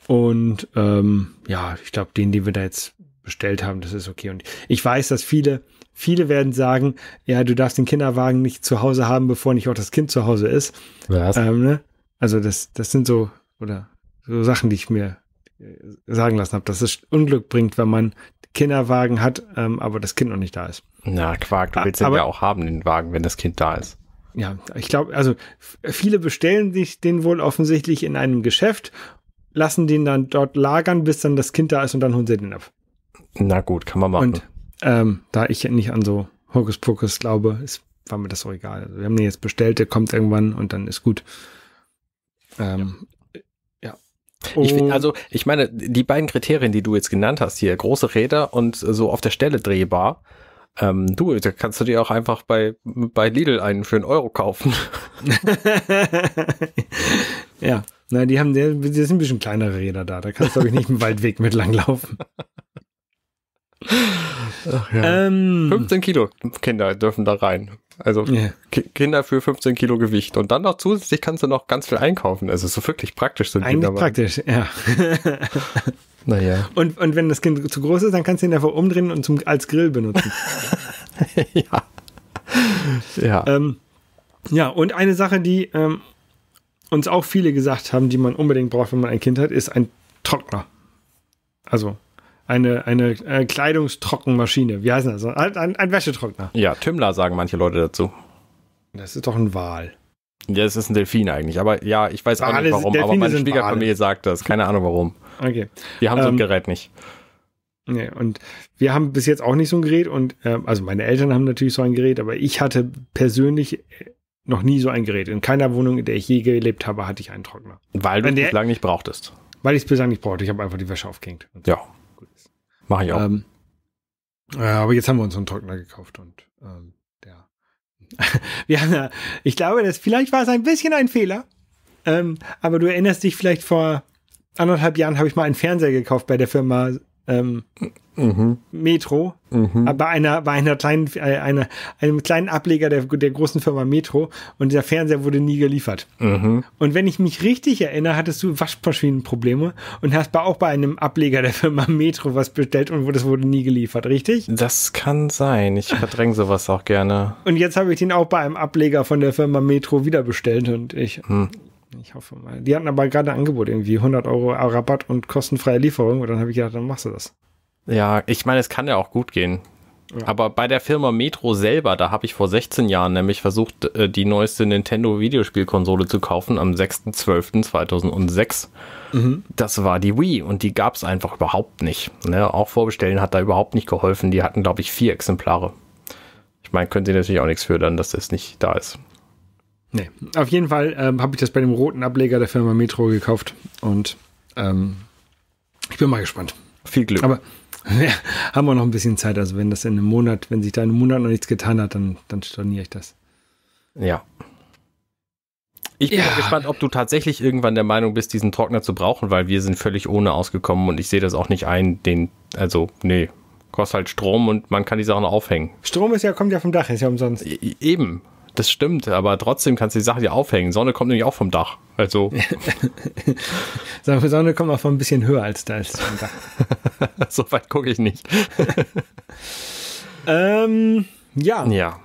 Und ähm, ja, ich glaube, den, den wir da jetzt bestellt haben, das ist okay. Und ich weiß, dass viele Viele werden sagen, ja, du darfst den Kinderwagen nicht zu Hause haben, bevor nicht auch das Kind zu Hause ist. Was? Ähm, ne? Also das, das sind so, oder so Sachen, die ich mir äh, sagen lassen habe, dass es Unglück bringt, wenn man Kinderwagen hat, ähm, aber das Kind noch nicht da ist. Na, Quark, du willst aber, den ja auch haben, den Wagen, wenn das Kind da ist. Ja, ich glaube, also viele bestellen sich den wohl offensichtlich in einem Geschäft, lassen den dann dort lagern, bis dann das Kind da ist und dann holen sie den ab. Na gut, kann man machen. Und ähm, da ich nicht an so Hokuspokus glaube, ist, war mir das auch egal. Also wir haben den jetzt bestellt, der kommt irgendwann und dann ist gut. Ähm, ja. ja. Ich, oh. also, ich meine, die beiden Kriterien, die du jetzt genannt hast hier, große Räder und so auf der Stelle drehbar, ähm, du, da kannst du dir auch einfach bei, bei Lidl einen für einen Euro kaufen. ja, na, die haben, die, sind ein bisschen kleinere Räder da. Da kannst du, glaube ich, nicht einen Waldweg mit langlaufen. Ach, ja. ähm, 15 Kilo Kinder dürfen da rein. Also yeah. Kinder für 15 Kilo Gewicht. Und dann noch zusätzlich kannst du noch ganz viel einkaufen. Also so wirklich praktisch. So ein Eigentlich Kinder praktisch, ja. naja. Und, und wenn das Kind zu groß ist, dann kannst du ihn einfach umdrehen und zum, als Grill benutzen. ja. Ja. Ähm, ja, und eine Sache, die ähm, uns auch viele gesagt haben, die man unbedingt braucht, wenn man ein Kind hat, ist ein Trockner. Also eine, eine, Kleidungstrockenmaschine. Wie heißt das? Ein, ein, Wäschetrockner. Ja, Tümmler sagen manche Leute dazu. Das ist doch ein Wal. Ja, es ist ein Delfin eigentlich. Aber ja, ich weiß Wale auch nicht warum. Sind, aber meine Schwiegerfamilie sagt das. Keine Ahnung warum. Okay. Wir haben ähm, so ein ähm, Gerät nicht. Nee, und wir haben bis jetzt auch nicht so ein Gerät. Und äh, also meine Eltern haben natürlich so ein Gerät, aber ich hatte persönlich äh, noch nie so ein Gerät. In keiner Wohnung, in der ich je gelebt habe, hatte ich einen Trockner. Weil du es bislang nicht brauchtest. Weil ich es bislang nicht brauchte. Ich habe einfach die Wäsche aufgehängt. Ja. Mache ich auch. Ähm, äh, aber jetzt haben wir uns einen Trockner gekauft und ähm, der. wir haben, ich glaube, dass vielleicht war es ein bisschen ein Fehler. Ähm, aber du erinnerst dich vielleicht vor anderthalb Jahren habe ich mal einen Fernseher gekauft bei der Firma ähm, mhm. Metro, mhm. Äh, bei einer, bei einer kleinen, äh, einer, einem kleinen Ableger der, der großen Firma Metro und dieser Fernseher wurde nie geliefert. Mhm. Und wenn ich mich richtig erinnere, hattest du Waschmaschinenprobleme und hast bei, auch bei einem Ableger der Firma Metro was bestellt und das wurde nie geliefert, richtig? Das kann sein. Ich verdränge sowas auch gerne. Und jetzt habe ich den auch bei einem Ableger von der Firma Metro wieder bestellt und ich. Hm. Ich hoffe mal. Die hatten aber gerade ein Angebot irgendwie, 100 Euro Rabatt und kostenfreie Lieferung. Und dann habe ich gedacht, dann machst du das. Ja, ich meine, es kann ja auch gut gehen. Ja. Aber bei der Firma Metro selber, da habe ich vor 16 Jahren nämlich versucht, äh, die neueste Nintendo Videospielkonsole zu kaufen am 6.12.2006. Mhm. Das war die Wii und die gab es einfach überhaupt nicht. Ne? Auch vorbestellen hat da überhaupt nicht geholfen. Die hatten, glaube ich, vier Exemplare. Ich meine, können sie natürlich auch nichts für, dann, dass das nicht da ist. Nee, auf jeden Fall ähm, habe ich das bei dem roten Ableger der Firma Metro gekauft und ähm, ich bin mal gespannt. Viel Glück. Aber ja, haben wir noch ein bisschen Zeit. Also wenn das in einem Monat, wenn sich da in einem Monat noch nichts getan hat, dann, dann storniere ich das. Ja. Ich bin ja. gespannt, ob du tatsächlich irgendwann der Meinung bist, diesen Trockner zu brauchen, weil wir sind völlig ohne ausgekommen und ich sehe das auch nicht ein, den, also, nee, kostet halt Strom und man kann die Sachen aufhängen. Strom ist ja, kommt ja vom Dach, ist ja umsonst. E, e eben. Das stimmt, aber trotzdem kannst du die Sache ja aufhängen. Sonne kommt nämlich auch vom Dach. Also. Sonne kommt auch von ein bisschen höher als da als vom Dach. so weit gucke ich nicht. ähm, ja. Ja.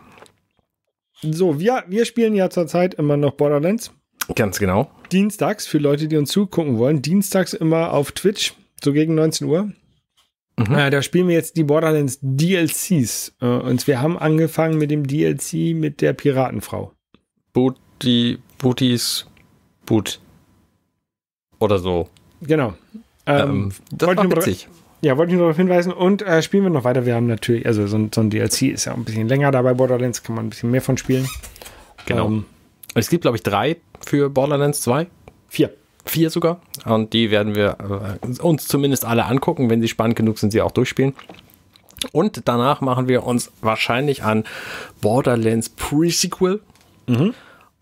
So, wir, wir spielen ja zurzeit immer noch Borderlands. Ganz genau. Dienstags, für Leute, die uns zugucken wollen, dienstags immer auf Twitch, so gegen 19 Uhr. Mhm. Äh, da spielen wir jetzt die Borderlands DLCs. Äh, und wir haben angefangen mit dem DLC mit der Piratenfrau. Booty, Booties, Boot. Oder so. Genau. Ähm, ähm, das war witzig. Ja, wollte ich nur darauf hinweisen. Und äh, spielen wir noch weiter. Wir haben natürlich, also so ein, so ein DLC ist ja ein bisschen länger dabei. Borderlands kann man ein bisschen mehr von spielen. Genau. Ähm, es gibt, glaube ich, drei für Borderlands 2. Vier vier sogar. Und die werden wir äh, uns zumindest alle angucken. Wenn sie spannend genug sind, sie auch durchspielen. Und danach machen wir uns wahrscheinlich an Borderlands Pre-Sequel. Mhm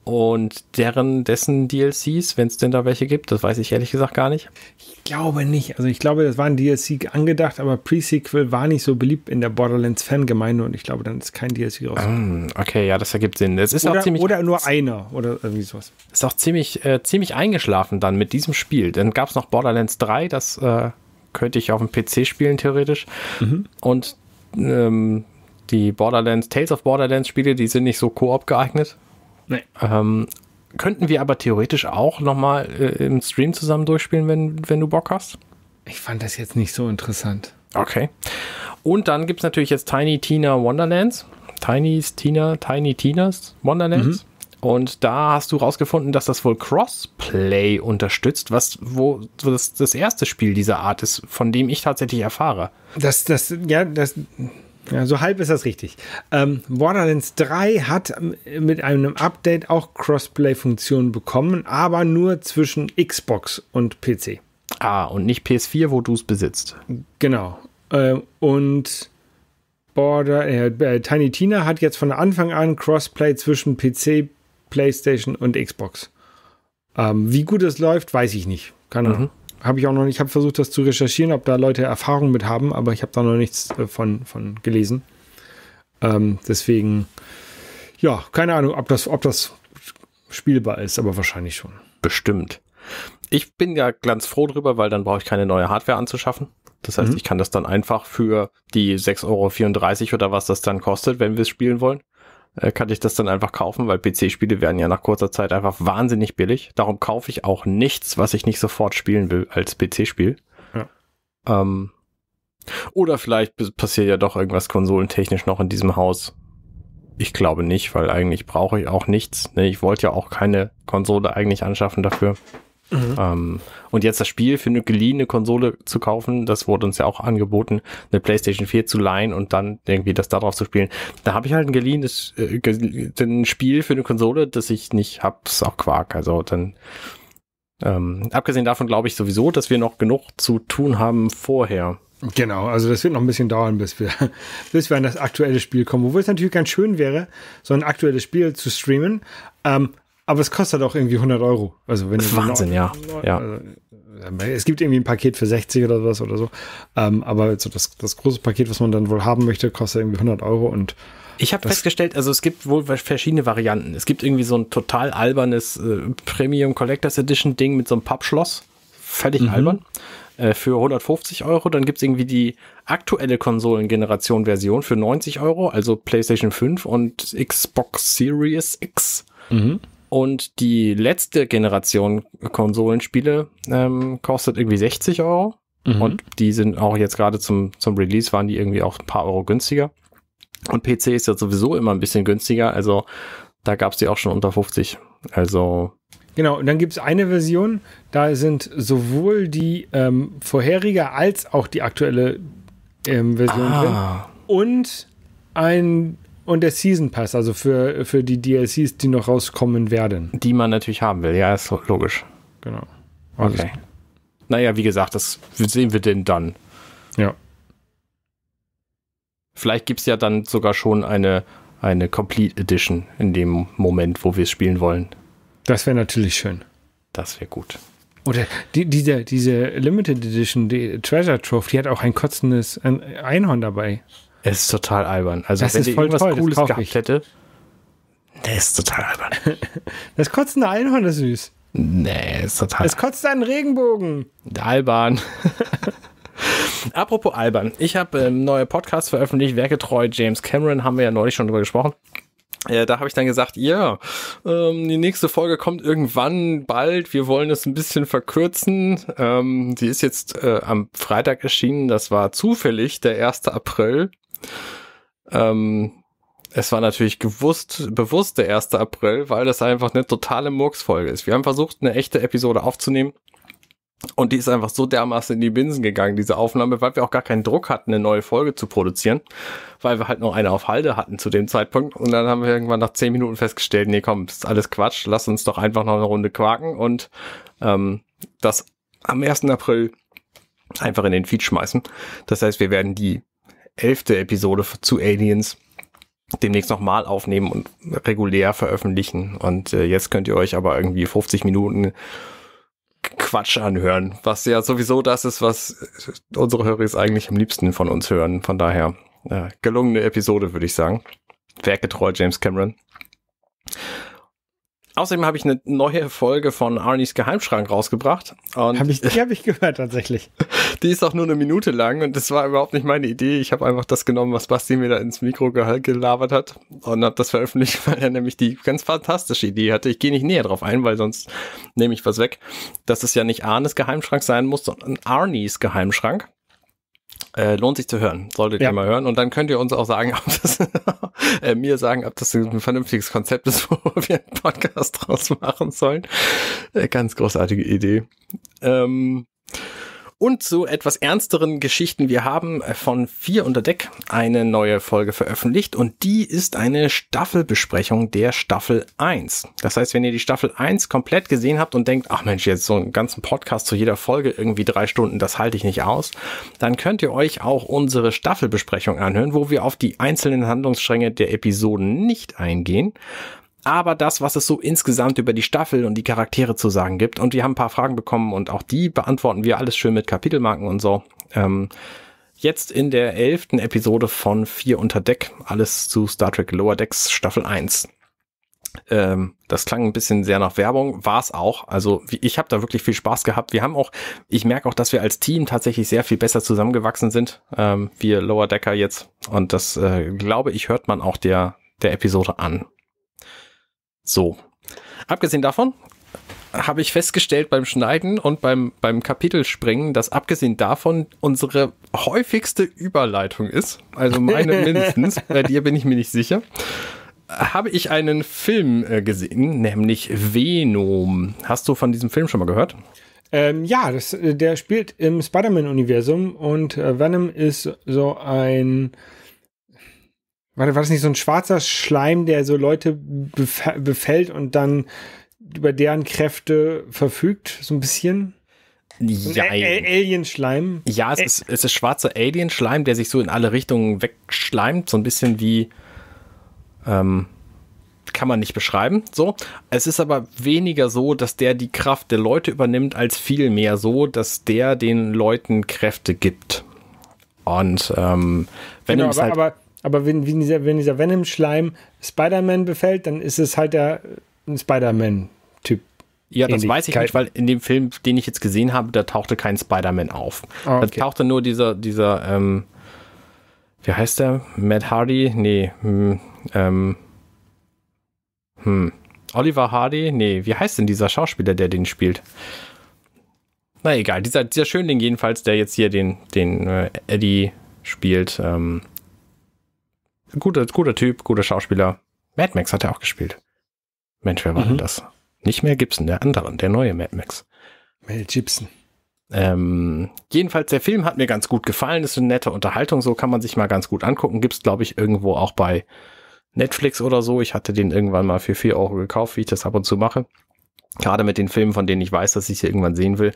und deren, dessen DLCs, wenn es denn da welche gibt, das weiß ich ehrlich gesagt gar nicht. Ich glaube nicht. Also ich glaube, das war ein DLC angedacht, aber Pre-Sequel war nicht so beliebt in der Borderlands-Fangemeinde und ich glaube, dann ist kein DLC raus. Um, ah, okay, ja, das ergibt Sinn. Es ist oder, auch ziemlich, oder nur einer oder irgendwie sowas. Ist auch ziemlich, äh, ziemlich eingeschlafen dann mit diesem Spiel. Dann gab es noch Borderlands 3, das äh, könnte ich auf dem PC spielen, theoretisch. Mhm. Und ähm, die Borderlands, Tales of Borderlands Spiele, die sind nicht so koop geeignet. Nee. Ähm, könnten wir aber theoretisch auch nochmal äh, im Stream zusammen durchspielen, wenn, wenn du Bock hast. Ich fand das jetzt nicht so interessant. Okay. Und dann gibt es natürlich jetzt Tiny Tina Wonderlands. Tiny's Tina, Tiny Tina's Wonderlands. Mhm. Und da hast du rausgefunden, dass das wohl Crossplay unterstützt, was wo das, das erste Spiel dieser Art ist, von dem ich tatsächlich erfahre. Das, das, ja, das, ja, so halb ist das richtig. Ähm, Borderlands 3 hat mit einem Update auch Crossplay-Funktionen bekommen, aber nur zwischen Xbox und PC. Ah, und nicht PS4, wo du es besitzt. Genau. Ähm, und Border, äh, äh, Tiny Tina hat jetzt von Anfang an Crossplay zwischen PC, PlayStation und Xbox. Ähm, wie gut es läuft, weiß ich nicht. Keine mhm. Ahnung. Mhm habe ich auch noch nicht, ich habe versucht, das zu recherchieren, ob da Leute Erfahrung mit haben, aber ich habe da noch nichts äh, von, von gelesen. Ähm, deswegen, ja, keine Ahnung, ob das, ob das spielbar ist, aber wahrscheinlich schon. Bestimmt. Ich bin ja ganz froh drüber, weil dann brauche ich keine neue Hardware anzuschaffen. Das heißt, mhm. ich kann das dann einfach für die 6,34 Euro oder was das dann kostet, wenn wir es spielen wollen, äh, kann ich das dann einfach kaufen, weil PC-Spiele werden ja nach kurzer Zeit einfach wahnsinnig billig. Darum kaufe ich auch nichts, was ich nicht sofort spielen will als PC-Spiel. Ja. Ähm, oder vielleicht passiert ja doch irgendwas konsolentechnisch noch in diesem Haus. Ich glaube nicht, weil eigentlich brauche ich auch nichts. Ne? Ich wollte ja auch keine Konsole eigentlich anschaffen dafür. Mhm. Ähm, und jetzt das Spiel für eine geliehene Konsole zu kaufen, das wurde uns ja auch angeboten, eine PlayStation 4 zu leihen und dann irgendwie das darauf zu spielen. Da habe ich halt ein geliehenes äh, ein Spiel für eine Konsole, das ich nicht habe, ist auch Quark. Also dann ähm, abgesehen davon glaube ich sowieso, dass wir noch genug zu tun haben vorher. Genau, also das wird noch ein bisschen dauern, bis wir, bis wir an das aktuelle Spiel kommen. Obwohl es natürlich ganz schön wäre, so ein aktuelles Spiel zu streamen. Ähm, aber es kostet auch irgendwie 100 Euro. Also wenn das ist Wahnsinn, ja. ja. Also, es gibt irgendwie ein Paket für 60 oder was oder so. Ähm, aber so das, das große Paket, was man dann wohl haben möchte, kostet irgendwie 100 Euro und ich habe festgestellt, also es gibt wohl verschiedene Varianten. Es gibt irgendwie so ein total albernes äh, Premium Collectors Edition Ding mit so einem Pappschloss. Völlig mhm. albern. Äh, für 150 Euro. Dann gibt es irgendwie die aktuelle Konsolengeneration Version für 90 Euro, also PlayStation 5 und Xbox Series X. Mhm. Und die letzte Generation Konsolenspiele ähm, kostet irgendwie 60 Euro. Mhm. Und die sind auch jetzt gerade zum, zum Release waren die irgendwie auch ein paar Euro günstiger. Und PC ist ja sowieso immer ein bisschen günstiger. Also da gab es die auch schon unter 50. Also. Genau, und dann gibt es eine Version, da sind sowohl die ähm, vorherige als auch die aktuelle ähm, Version ah. drin. Und ein und der Season Pass, also für, für die DLCs, die noch rauskommen werden. Die man natürlich haben will, ja, ist logisch. Genau. Also okay. Naja, wie gesagt, das sehen wir denn dann. Ja. Vielleicht gibt es ja dann sogar schon eine, eine Complete Edition in dem Moment, wo wir es spielen wollen. Das wäre natürlich schön. Das wäre gut. Oder die, diese, diese Limited Edition, die Treasure Trove, die hat auch ein kotzendes Einhorn dabei. Es ist total albern. Also, das wenn ist ich voll irgendwas toll, Cooles gehabt ich. hätte. Der ist total albern. Das kotzt eine Einhorn ist süß. Nee, ist total. Es kotzt einen Regenbogen. Alban. Apropos Alban. Ich habe ähm, neue Podcasts veröffentlicht. Wer Werketreu James Cameron haben wir ja neulich schon drüber gesprochen. Ja, da habe ich dann gesagt, ja, yeah, ähm, die nächste Folge kommt irgendwann bald. Wir wollen es ein bisschen verkürzen. Ähm, die ist jetzt äh, am Freitag erschienen. Das war zufällig der 1. April. Ähm, es war natürlich gewusst, bewusst der 1. April, weil das einfach eine totale Murksfolge ist. Wir haben versucht, eine echte Episode aufzunehmen. Und die ist einfach so dermaßen in die Binsen gegangen, diese Aufnahme, weil wir auch gar keinen Druck hatten, eine neue Folge zu produzieren, weil wir halt noch eine auf Halde hatten zu dem Zeitpunkt. Und dann haben wir irgendwann nach zehn Minuten festgestellt, nee, komm, das ist alles Quatsch, lass uns doch einfach noch eine Runde quaken und ähm, das am 1. April einfach in den Feed schmeißen. Das heißt, wir werden die elfte Episode zu Aliens demnächst nochmal aufnehmen und regulär veröffentlichen. Und äh, jetzt könnt ihr euch aber irgendwie 50 Minuten Quatsch anhören, was ja sowieso das ist, was unsere Hörer ist eigentlich am liebsten von uns hören. Von daher, äh, gelungene Episode, würde ich sagen. Werkgetreu, James Cameron. Außerdem habe ich eine neue Folge von Arnies Geheimschrank rausgebracht. Und hab ich, die habe ich gehört tatsächlich. Die ist auch nur eine Minute lang und das war überhaupt nicht meine Idee. Ich habe einfach das genommen, was Basti mir da ins Mikro gelabert hat und habe das veröffentlicht, weil er nämlich die ganz fantastische Idee hatte. Ich gehe nicht näher drauf ein, weil sonst nehme ich was weg. Dass es ja nicht Arnes Geheimschrank sein muss, sondern Arnies Geheimschrank. Äh, lohnt sich zu hören. Solltet ja. ihr mal hören. Und dann könnt ihr uns auch sagen, ob das, äh, mir sagen, ob das ein vernünftiges Konzept ist, wo wir einen Podcast draus machen sollen. Äh, ganz großartige Idee. Ähm, und zu etwas ernsteren Geschichten. Wir haben äh, von Vier unter Deck eine neue Folge veröffentlicht und die ist eine Staffelbesprechung der Staffel 1. Das heißt, wenn ihr die Staffel 1 komplett gesehen habt und denkt, ach Mensch, jetzt so einen ganzen Podcast zu jeder Folge, irgendwie drei Stunden, das halte ich nicht aus, dann könnt ihr euch auch unsere Staffelbesprechung anhören, wo wir auf die einzelnen Handlungsstränge der Episoden nicht eingehen, aber das, was es so insgesamt über die Staffel und die Charaktere zu sagen gibt. Und wir haben ein paar Fragen bekommen und auch die beantworten wir alles schön mit Kapitelmarken und so. Ähm, jetzt in der elften Episode von Vier unter Deck, alles zu Star Trek Lower Decks Staffel 1. Ähm, das klang ein bisschen sehr nach Werbung, war es auch. Also ich habe da wirklich viel Spaß gehabt. Wir haben auch, ich merke auch, dass wir als Team tatsächlich sehr viel besser zusammengewachsen sind, ähm, wir Lower Decker jetzt. Und das, äh, glaube ich, hört man auch der, der Episode an. So. Abgesehen davon habe ich festgestellt beim Schneiden und beim, beim Kapitelspringen, dass abgesehen davon unsere häufigste Überleitung ist, also meine mindestens, bei dir bin ich mir nicht sicher, habe ich einen Film äh, gesehen, nämlich Venom. Hast du von diesem Film schon mal gehört? Ähm, ja, das, äh, der spielt im Spider-Man-Universum und äh, Venom ist so ein war, war das nicht so ein schwarzer Schleim, der so Leute bef befällt und dann über deren Kräfte verfügt, so ein bisschen? Ja, Alien-Schleim. Ja, es ist, es ist schwarzer Alien-Schleim, der sich so in alle Richtungen wegschleimt, so ein bisschen wie. Ähm, kann man nicht beschreiben. So. Es ist aber weniger so, dass der die Kraft der Leute übernimmt, als vielmehr so, dass der den Leuten Kräfte gibt. Und ähm, wenn genau, aber, halt aber aber wenn, wenn dieser, wenn dieser Venom-Schleim Spider-Man befällt, dann ist es halt der äh, Spider-Man-Typ. Ja, das weiß ich nicht, weil in dem Film, den ich jetzt gesehen habe, da tauchte kein Spider-Man auf. Ah, okay. Da tauchte nur dieser, dieser, ähm, wie heißt der? Matt Hardy? Nee, hm, ähm, hm. Oliver Hardy? Nee, wie heißt denn dieser Schauspieler, der den spielt? Na egal, dieser, dieser Schönling jedenfalls, der jetzt hier den, den äh, Eddie spielt, ähm, guter, guter Typ, guter Schauspieler. Mad Max hat er auch gespielt. Mensch, wer war mhm. denn das? Nicht mehr Gibson, der andere, der neue Mad Max. Mel Gibson. Ähm, jedenfalls, der Film hat mir ganz gut gefallen. Ist eine nette Unterhaltung, so kann man sich mal ganz gut angucken. Gibt's, glaube ich, irgendwo auch bei Netflix oder so. Ich hatte den irgendwann mal für 4 Euro gekauft, wie ich das ab und zu mache. Gerade mit den Filmen, von denen ich weiß, dass ich sie irgendwann sehen will.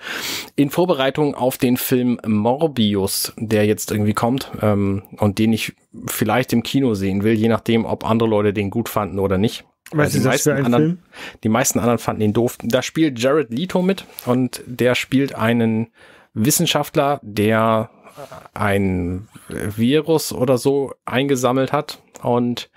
In Vorbereitung auf den Film Morbius, der jetzt irgendwie kommt ähm, und den ich vielleicht im Kino sehen will, je nachdem, ob andere Leute den gut fanden oder nicht. Was die ist für ein anderen, Film? Die meisten anderen fanden ihn doof. Da spielt Jared Leto mit und der spielt einen Wissenschaftler, der ein Virus oder so eingesammelt hat und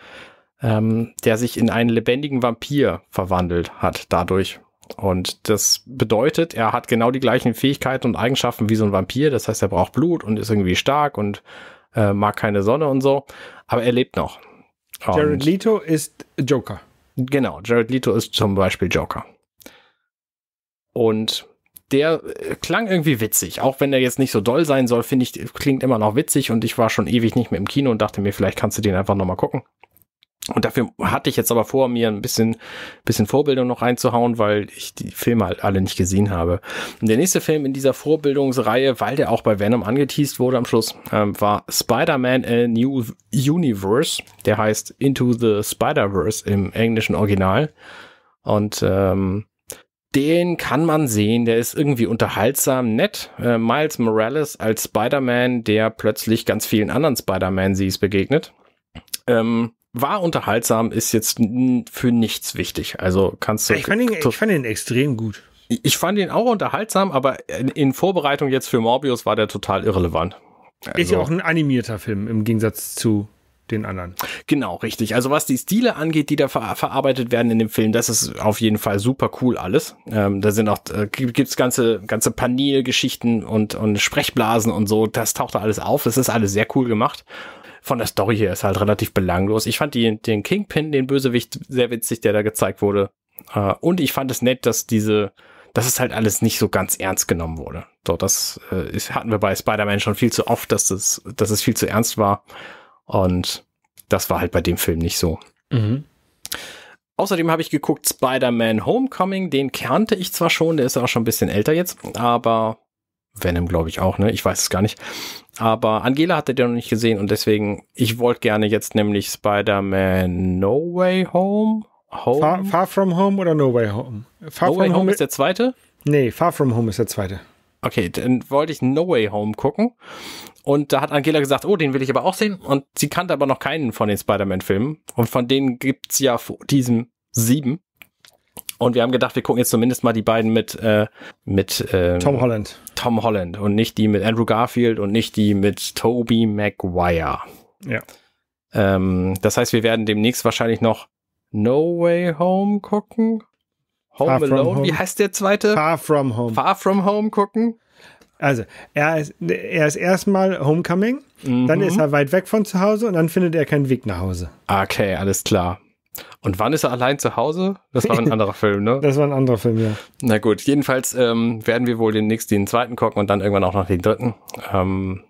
ähm, der sich in einen lebendigen Vampir verwandelt hat dadurch. Und das bedeutet, er hat genau die gleichen Fähigkeiten und Eigenschaften wie so ein Vampir. Das heißt, er braucht Blut und ist irgendwie stark und äh, mag keine Sonne und so. Aber er lebt noch. Und Jared Leto ist Joker. Genau, Jared Leto ist zum Beispiel Joker. Und der äh, klang irgendwie witzig. Auch wenn er jetzt nicht so doll sein soll, finde ich, klingt immer noch witzig und ich war schon ewig nicht mehr im Kino und dachte mir, vielleicht kannst du den einfach nochmal gucken. Und dafür hatte ich jetzt aber vor, mir ein bisschen, bisschen Vorbildung noch reinzuhauen, weil ich die Filme halt alle nicht gesehen habe. Und der nächste Film in dieser Vorbildungsreihe, weil der auch bei Venom angeteased wurde am Schluss, ähm, war Spider-Man A äh, New Universe. Der heißt Into the Spider-Verse im englischen Original. Und ähm, den kann man sehen, der ist irgendwie unterhaltsam, nett. Äh, Miles Morales als Spider-Man, der plötzlich ganz vielen anderen Spider-Man-Sees begegnet. Ähm, war unterhaltsam, ist jetzt für nichts wichtig. Also kannst du. Ah, ich fand ihn, ich fand ihn extrem gut. Ich fand ihn auch unterhaltsam, aber in, in Vorbereitung jetzt für Morbius war der total irrelevant. Also, ist ja also auch ein animierter Film im Gegensatz zu den anderen. Genau, richtig. Also was die Stile angeht, die da ver verarbeitet werden in dem Film, das ist auf jeden Fall super cool alles. Ähm, da sind auch, äh, gibt's ganze, ganze Panelgeschichten und, und Sprechblasen und so. Das taucht da alles auf. Das ist alles sehr cool gemacht von der Story her ist halt relativ belanglos. Ich fand die, den Kingpin, den Bösewicht, sehr witzig, der da gezeigt wurde. Äh, und ich fand es nett, dass diese, dass es halt alles nicht so ganz ernst genommen wurde. So, das äh, ist, hatten wir bei Spider-Man schon viel zu oft, dass, das, dass es viel zu ernst war. Und das war halt bei dem Film nicht so. Mhm. Außerdem habe ich geguckt Spider-Man Homecoming, den kannte ich zwar schon, der ist auch schon ein bisschen älter jetzt, aber Venom, glaube ich auch, ne? Ich weiß es gar nicht. Aber Angela hatte den noch nicht gesehen und deswegen, ich wollte gerne jetzt nämlich Spider-Man No Way Home. Home? Far, Far, From Home oder No Way Home? Far no Way Home, home ist der zweite? Nee, Far From Home ist der zweite. Okay, dann wollte ich No Way Home gucken. Und da hat Angela gesagt, oh, den will ich aber auch sehen. Und sie kannte aber noch keinen von den Spider-Man-Filmen. Und von denen gibt es ja vor diesem sieben. Und wir haben gedacht, wir gucken jetzt zumindest mal die beiden mit, äh, mit äh, Tom Holland. Tom Holland und nicht die mit Andrew Garfield und nicht die mit Toby Maguire. Ja. Ähm, das heißt, wir werden demnächst wahrscheinlich noch No Way Home gucken. Home Far Alone, home. wie heißt der zweite? Far From Home. Far From Home gucken. Also, er ist, er ist erstmal Homecoming, mhm. dann ist er weit weg von zu Hause und dann findet er keinen Weg nach Hause. Okay, alles klar. Und wann ist er allein zu Hause? Das war ein anderer Film, ne? Das war ein anderer Film, ja. Na gut, jedenfalls ähm, werden wir wohl demnächst den zweiten gucken und dann irgendwann auch noch den dritten. Ähm,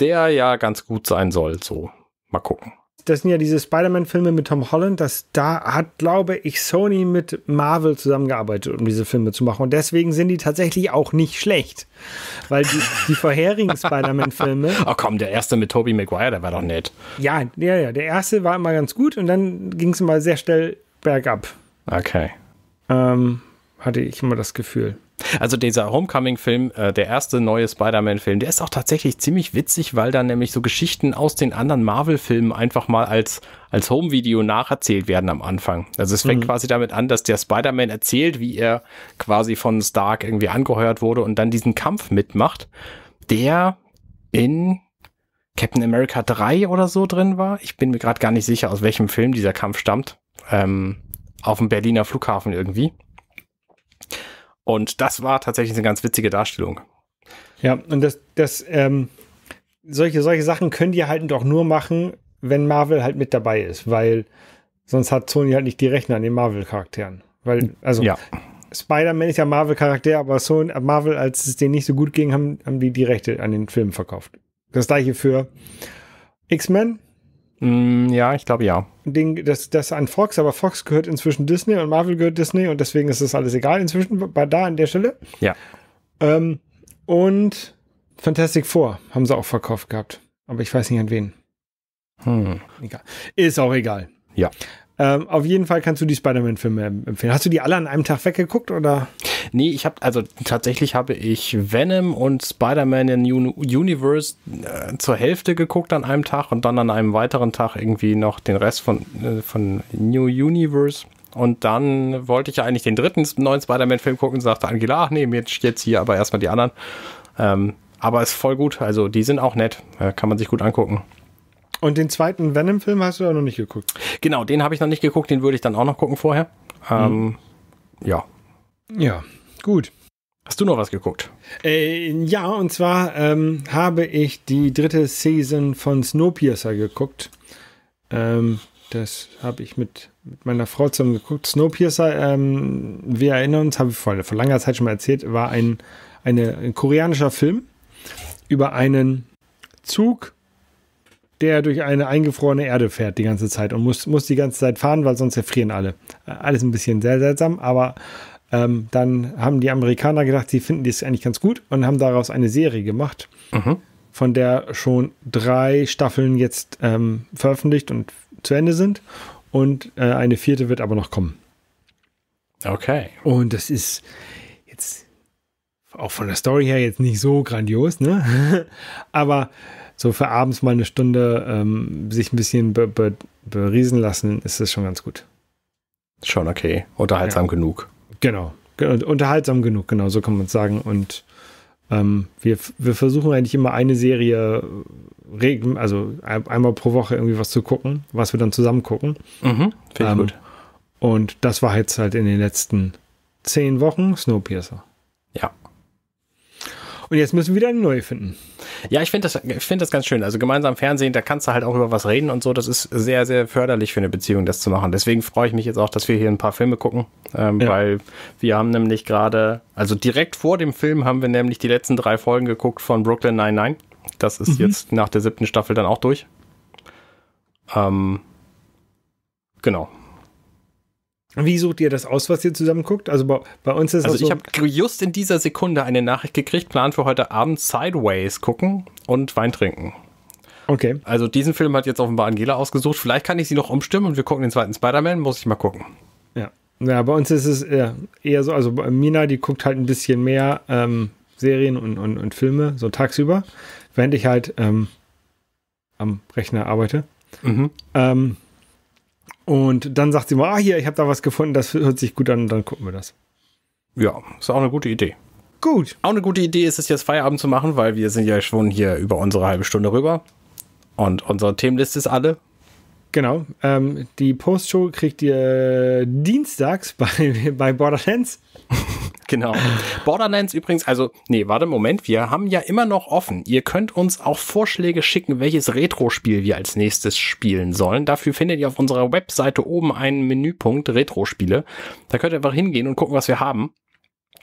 der ja ganz gut sein soll, so. Mal gucken das sind ja diese Spider-Man-Filme mit Tom Holland, dass da hat, glaube ich, Sony mit Marvel zusammengearbeitet, um diese Filme zu machen. Und deswegen sind die tatsächlich auch nicht schlecht. Weil die, die vorherigen Spider-Man-Filme. Oh komm, der erste mit Tobey Maguire, der war doch nett. Ja, ja, ja. Der erste war immer ganz gut und dann ging es immer sehr schnell bergab. Okay. Ähm, hatte ich immer das Gefühl. Also dieser Homecoming-Film, äh, der erste neue Spider-Man-Film, der ist auch tatsächlich ziemlich witzig, weil da nämlich so Geschichten aus den anderen Marvel-Filmen einfach mal als, als Home-Video nacherzählt werden am Anfang. Also es fängt mhm. quasi damit an, dass der Spider-Man erzählt, wie er quasi von Stark irgendwie angeheuert wurde und dann diesen Kampf mitmacht, der in Captain America 3 oder so drin war. Ich bin mir gerade gar nicht sicher, aus welchem Film dieser Kampf stammt. Ähm, auf dem Berliner Flughafen irgendwie. Und das war tatsächlich eine ganz witzige Darstellung. Ja, und das, das, ähm, solche, solche Sachen können die halt doch nur machen, wenn Marvel halt mit dabei ist, weil sonst hat Sony halt nicht die Rechner an den Marvel-Charakteren. Weil, also, ja. Spider-Man ist ja Marvel-Charakter, aber Sony, Marvel, als es denen nicht so gut ging, haben, haben die die Rechte an den Filmen verkauft. Das gleiche für X-Men. Mm, ja, ich glaube ja. Ding, das, das an Fox, aber Fox gehört inzwischen Disney und Marvel gehört Disney und deswegen ist das alles egal inzwischen, bei da an der Stelle. Ja. Ähm, und Fantastic Four haben sie auch verkauft gehabt. Aber ich weiß nicht an wen. Hm. Egal. Ist auch egal. Ja. Ähm, auf jeden Fall kannst du die Spider-Man-Filme empfehlen. Hast du die alle an einem Tag weggeguckt oder? Nee, ich habe also tatsächlich habe ich Venom und Spider-Man in Un Universe äh, zur Hälfte geguckt an einem Tag und dann an einem weiteren Tag irgendwie noch den Rest von, äh, von New Universe. Und dann wollte ich ja eigentlich den dritten neuen Spider-Man-Film gucken und sagte Angela, ach nee, jetzt, jetzt hier aber erstmal die anderen. Ähm, aber ist voll gut. Also die sind auch nett. Äh, kann man sich gut angucken. Und den zweiten Venom-Film hast du ja noch nicht geguckt. Genau, den habe ich noch nicht geguckt, den würde ich dann auch noch gucken vorher. Ähm, mhm. Ja. Ja, gut. Hast du noch was geguckt? Äh, ja, und zwar ähm, habe ich die dritte Season von Snowpiercer geguckt. Ähm, das habe ich mit, mit, meiner Frau zusammen geguckt. Snowpiercer, ähm, wir erinnern uns, habe ich vor, vor, langer Zeit schon mal erzählt, war ein, eine, ein koreanischer Film über einen Zug der durch eine eingefrorene Erde fährt die ganze Zeit und muss, muss die ganze Zeit fahren, weil sonst erfrieren alle. Äh, alles ein bisschen sehr seltsam, aber ähm, dann haben die Amerikaner gedacht, sie finden das eigentlich ganz gut und haben daraus eine Serie gemacht, mhm. von der schon drei Staffeln jetzt ähm, veröffentlicht und zu Ende sind. Und äh, eine vierte wird aber noch kommen. Okay. Und das ist jetzt auch von der Story her jetzt nicht so grandios, ne? aber so für abends mal eine Stunde ähm, sich ein bisschen beriesen lassen, ist das schon ganz gut. Schon okay. Unterhaltsam ja. genug. Genau. Unterhaltsam genug, genau, so kann man es sagen. Und ähm, wir, wir versuchen eigentlich immer eine Serie, äh, also einmal pro Woche irgendwie was zu gucken, was wir dann zusammen gucken. Mhm, Finde ähm, gut. Und das war jetzt halt in den letzten zehn Wochen Snowpiercer. Ja, und jetzt müssen wir wieder eine neue finden. Ja, ich finde das, ich find das ganz schön. Also gemeinsam Fernsehen, da kannst du halt auch über was reden und so. Das ist sehr, sehr förderlich für eine Beziehung, das zu machen. Deswegen freue ich mich jetzt auch, dass wir hier ein paar Filme gucken, ähm, ja. weil wir haben nämlich gerade, also direkt vor dem Film haben wir nämlich die letzten drei Folgen geguckt von Brooklyn 99. Das ist mhm. jetzt nach der siebten Staffel dann auch durch. Ähm, genau. Wie sucht ihr das aus, was ihr zusammen guckt? Also bei, bei uns ist es. Also so ich habe just in dieser Sekunde eine Nachricht gekriegt, plan für heute Abend Sideways gucken und Wein trinken. Okay. Also diesen Film hat jetzt offenbar Angela ausgesucht. Vielleicht kann ich sie noch umstimmen und wir gucken den zweiten Spider-Man, muss ich mal gucken. Ja. Ja, bei uns ist es eher, so, also Mina, die guckt halt ein bisschen mehr ähm, Serien und, und, und Filme, so tagsüber, während ich halt ähm, am Rechner arbeite. Mhm. Ähm, und dann sagt sie mal, ah, hier, ich habe da was gefunden, das hört sich gut an dann gucken wir das. Ja, ist auch eine gute Idee. Gut. Auch eine gute Idee ist es jetzt Feierabend zu machen, weil wir sind ja schon hier über unsere halbe Stunde rüber. Und unsere Themenliste ist alle. Genau. Ähm, die Postshow kriegt ihr dienstags bei, bei Borderlands. Genau. Borderlands übrigens, also, nee, warte, Moment, wir haben ja immer noch offen. Ihr könnt uns auch Vorschläge schicken, welches Retro-Spiel wir als nächstes spielen sollen. Dafür findet ihr auf unserer Webseite oben einen Menüpunkt Retro-Spiele. Da könnt ihr einfach hingehen und gucken, was wir haben.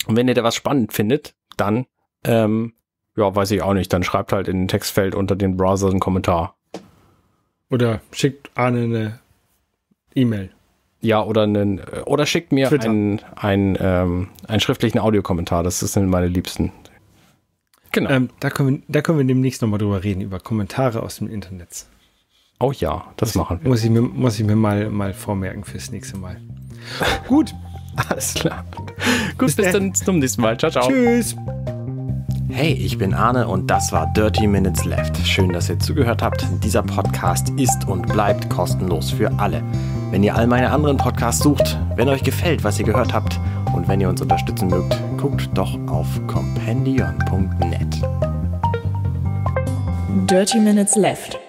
Und wenn ihr da was spannend findet, dann, ähm, ja, weiß ich auch nicht, dann schreibt halt in den Textfeld unter den Browser einen Kommentar. Oder schickt Arne eine E-Mail. Ja, oder einen, oder schickt mir Twitter. einen, einen, ähm, einen schriftlichen Audiokommentar. Das sind meine Liebsten. Genau. Ähm, da, können wir, da können wir demnächst nochmal drüber reden, über Kommentare aus dem Internet. Oh ja, das muss, machen wir. Muss ich mir, muss ich mir mal, mal vormerken fürs nächste Mal. Gut. Alles klar. Gut, bis, bis dann zum nächsten Mal. Ciao, ciao. Tschüss. Hey, ich bin Arne und das war Dirty Minutes Left. Schön, dass ihr zugehört habt. Dieser Podcast ist und bleibt kostenlos für alle. Wenn ihr all meine anderen Podcasts sucht, wenn euch gefällt, was ihr gehört habt und wenn ihr uns unterstützen mögt, guckt doch auf compendion.net. Dirty Minutes Left.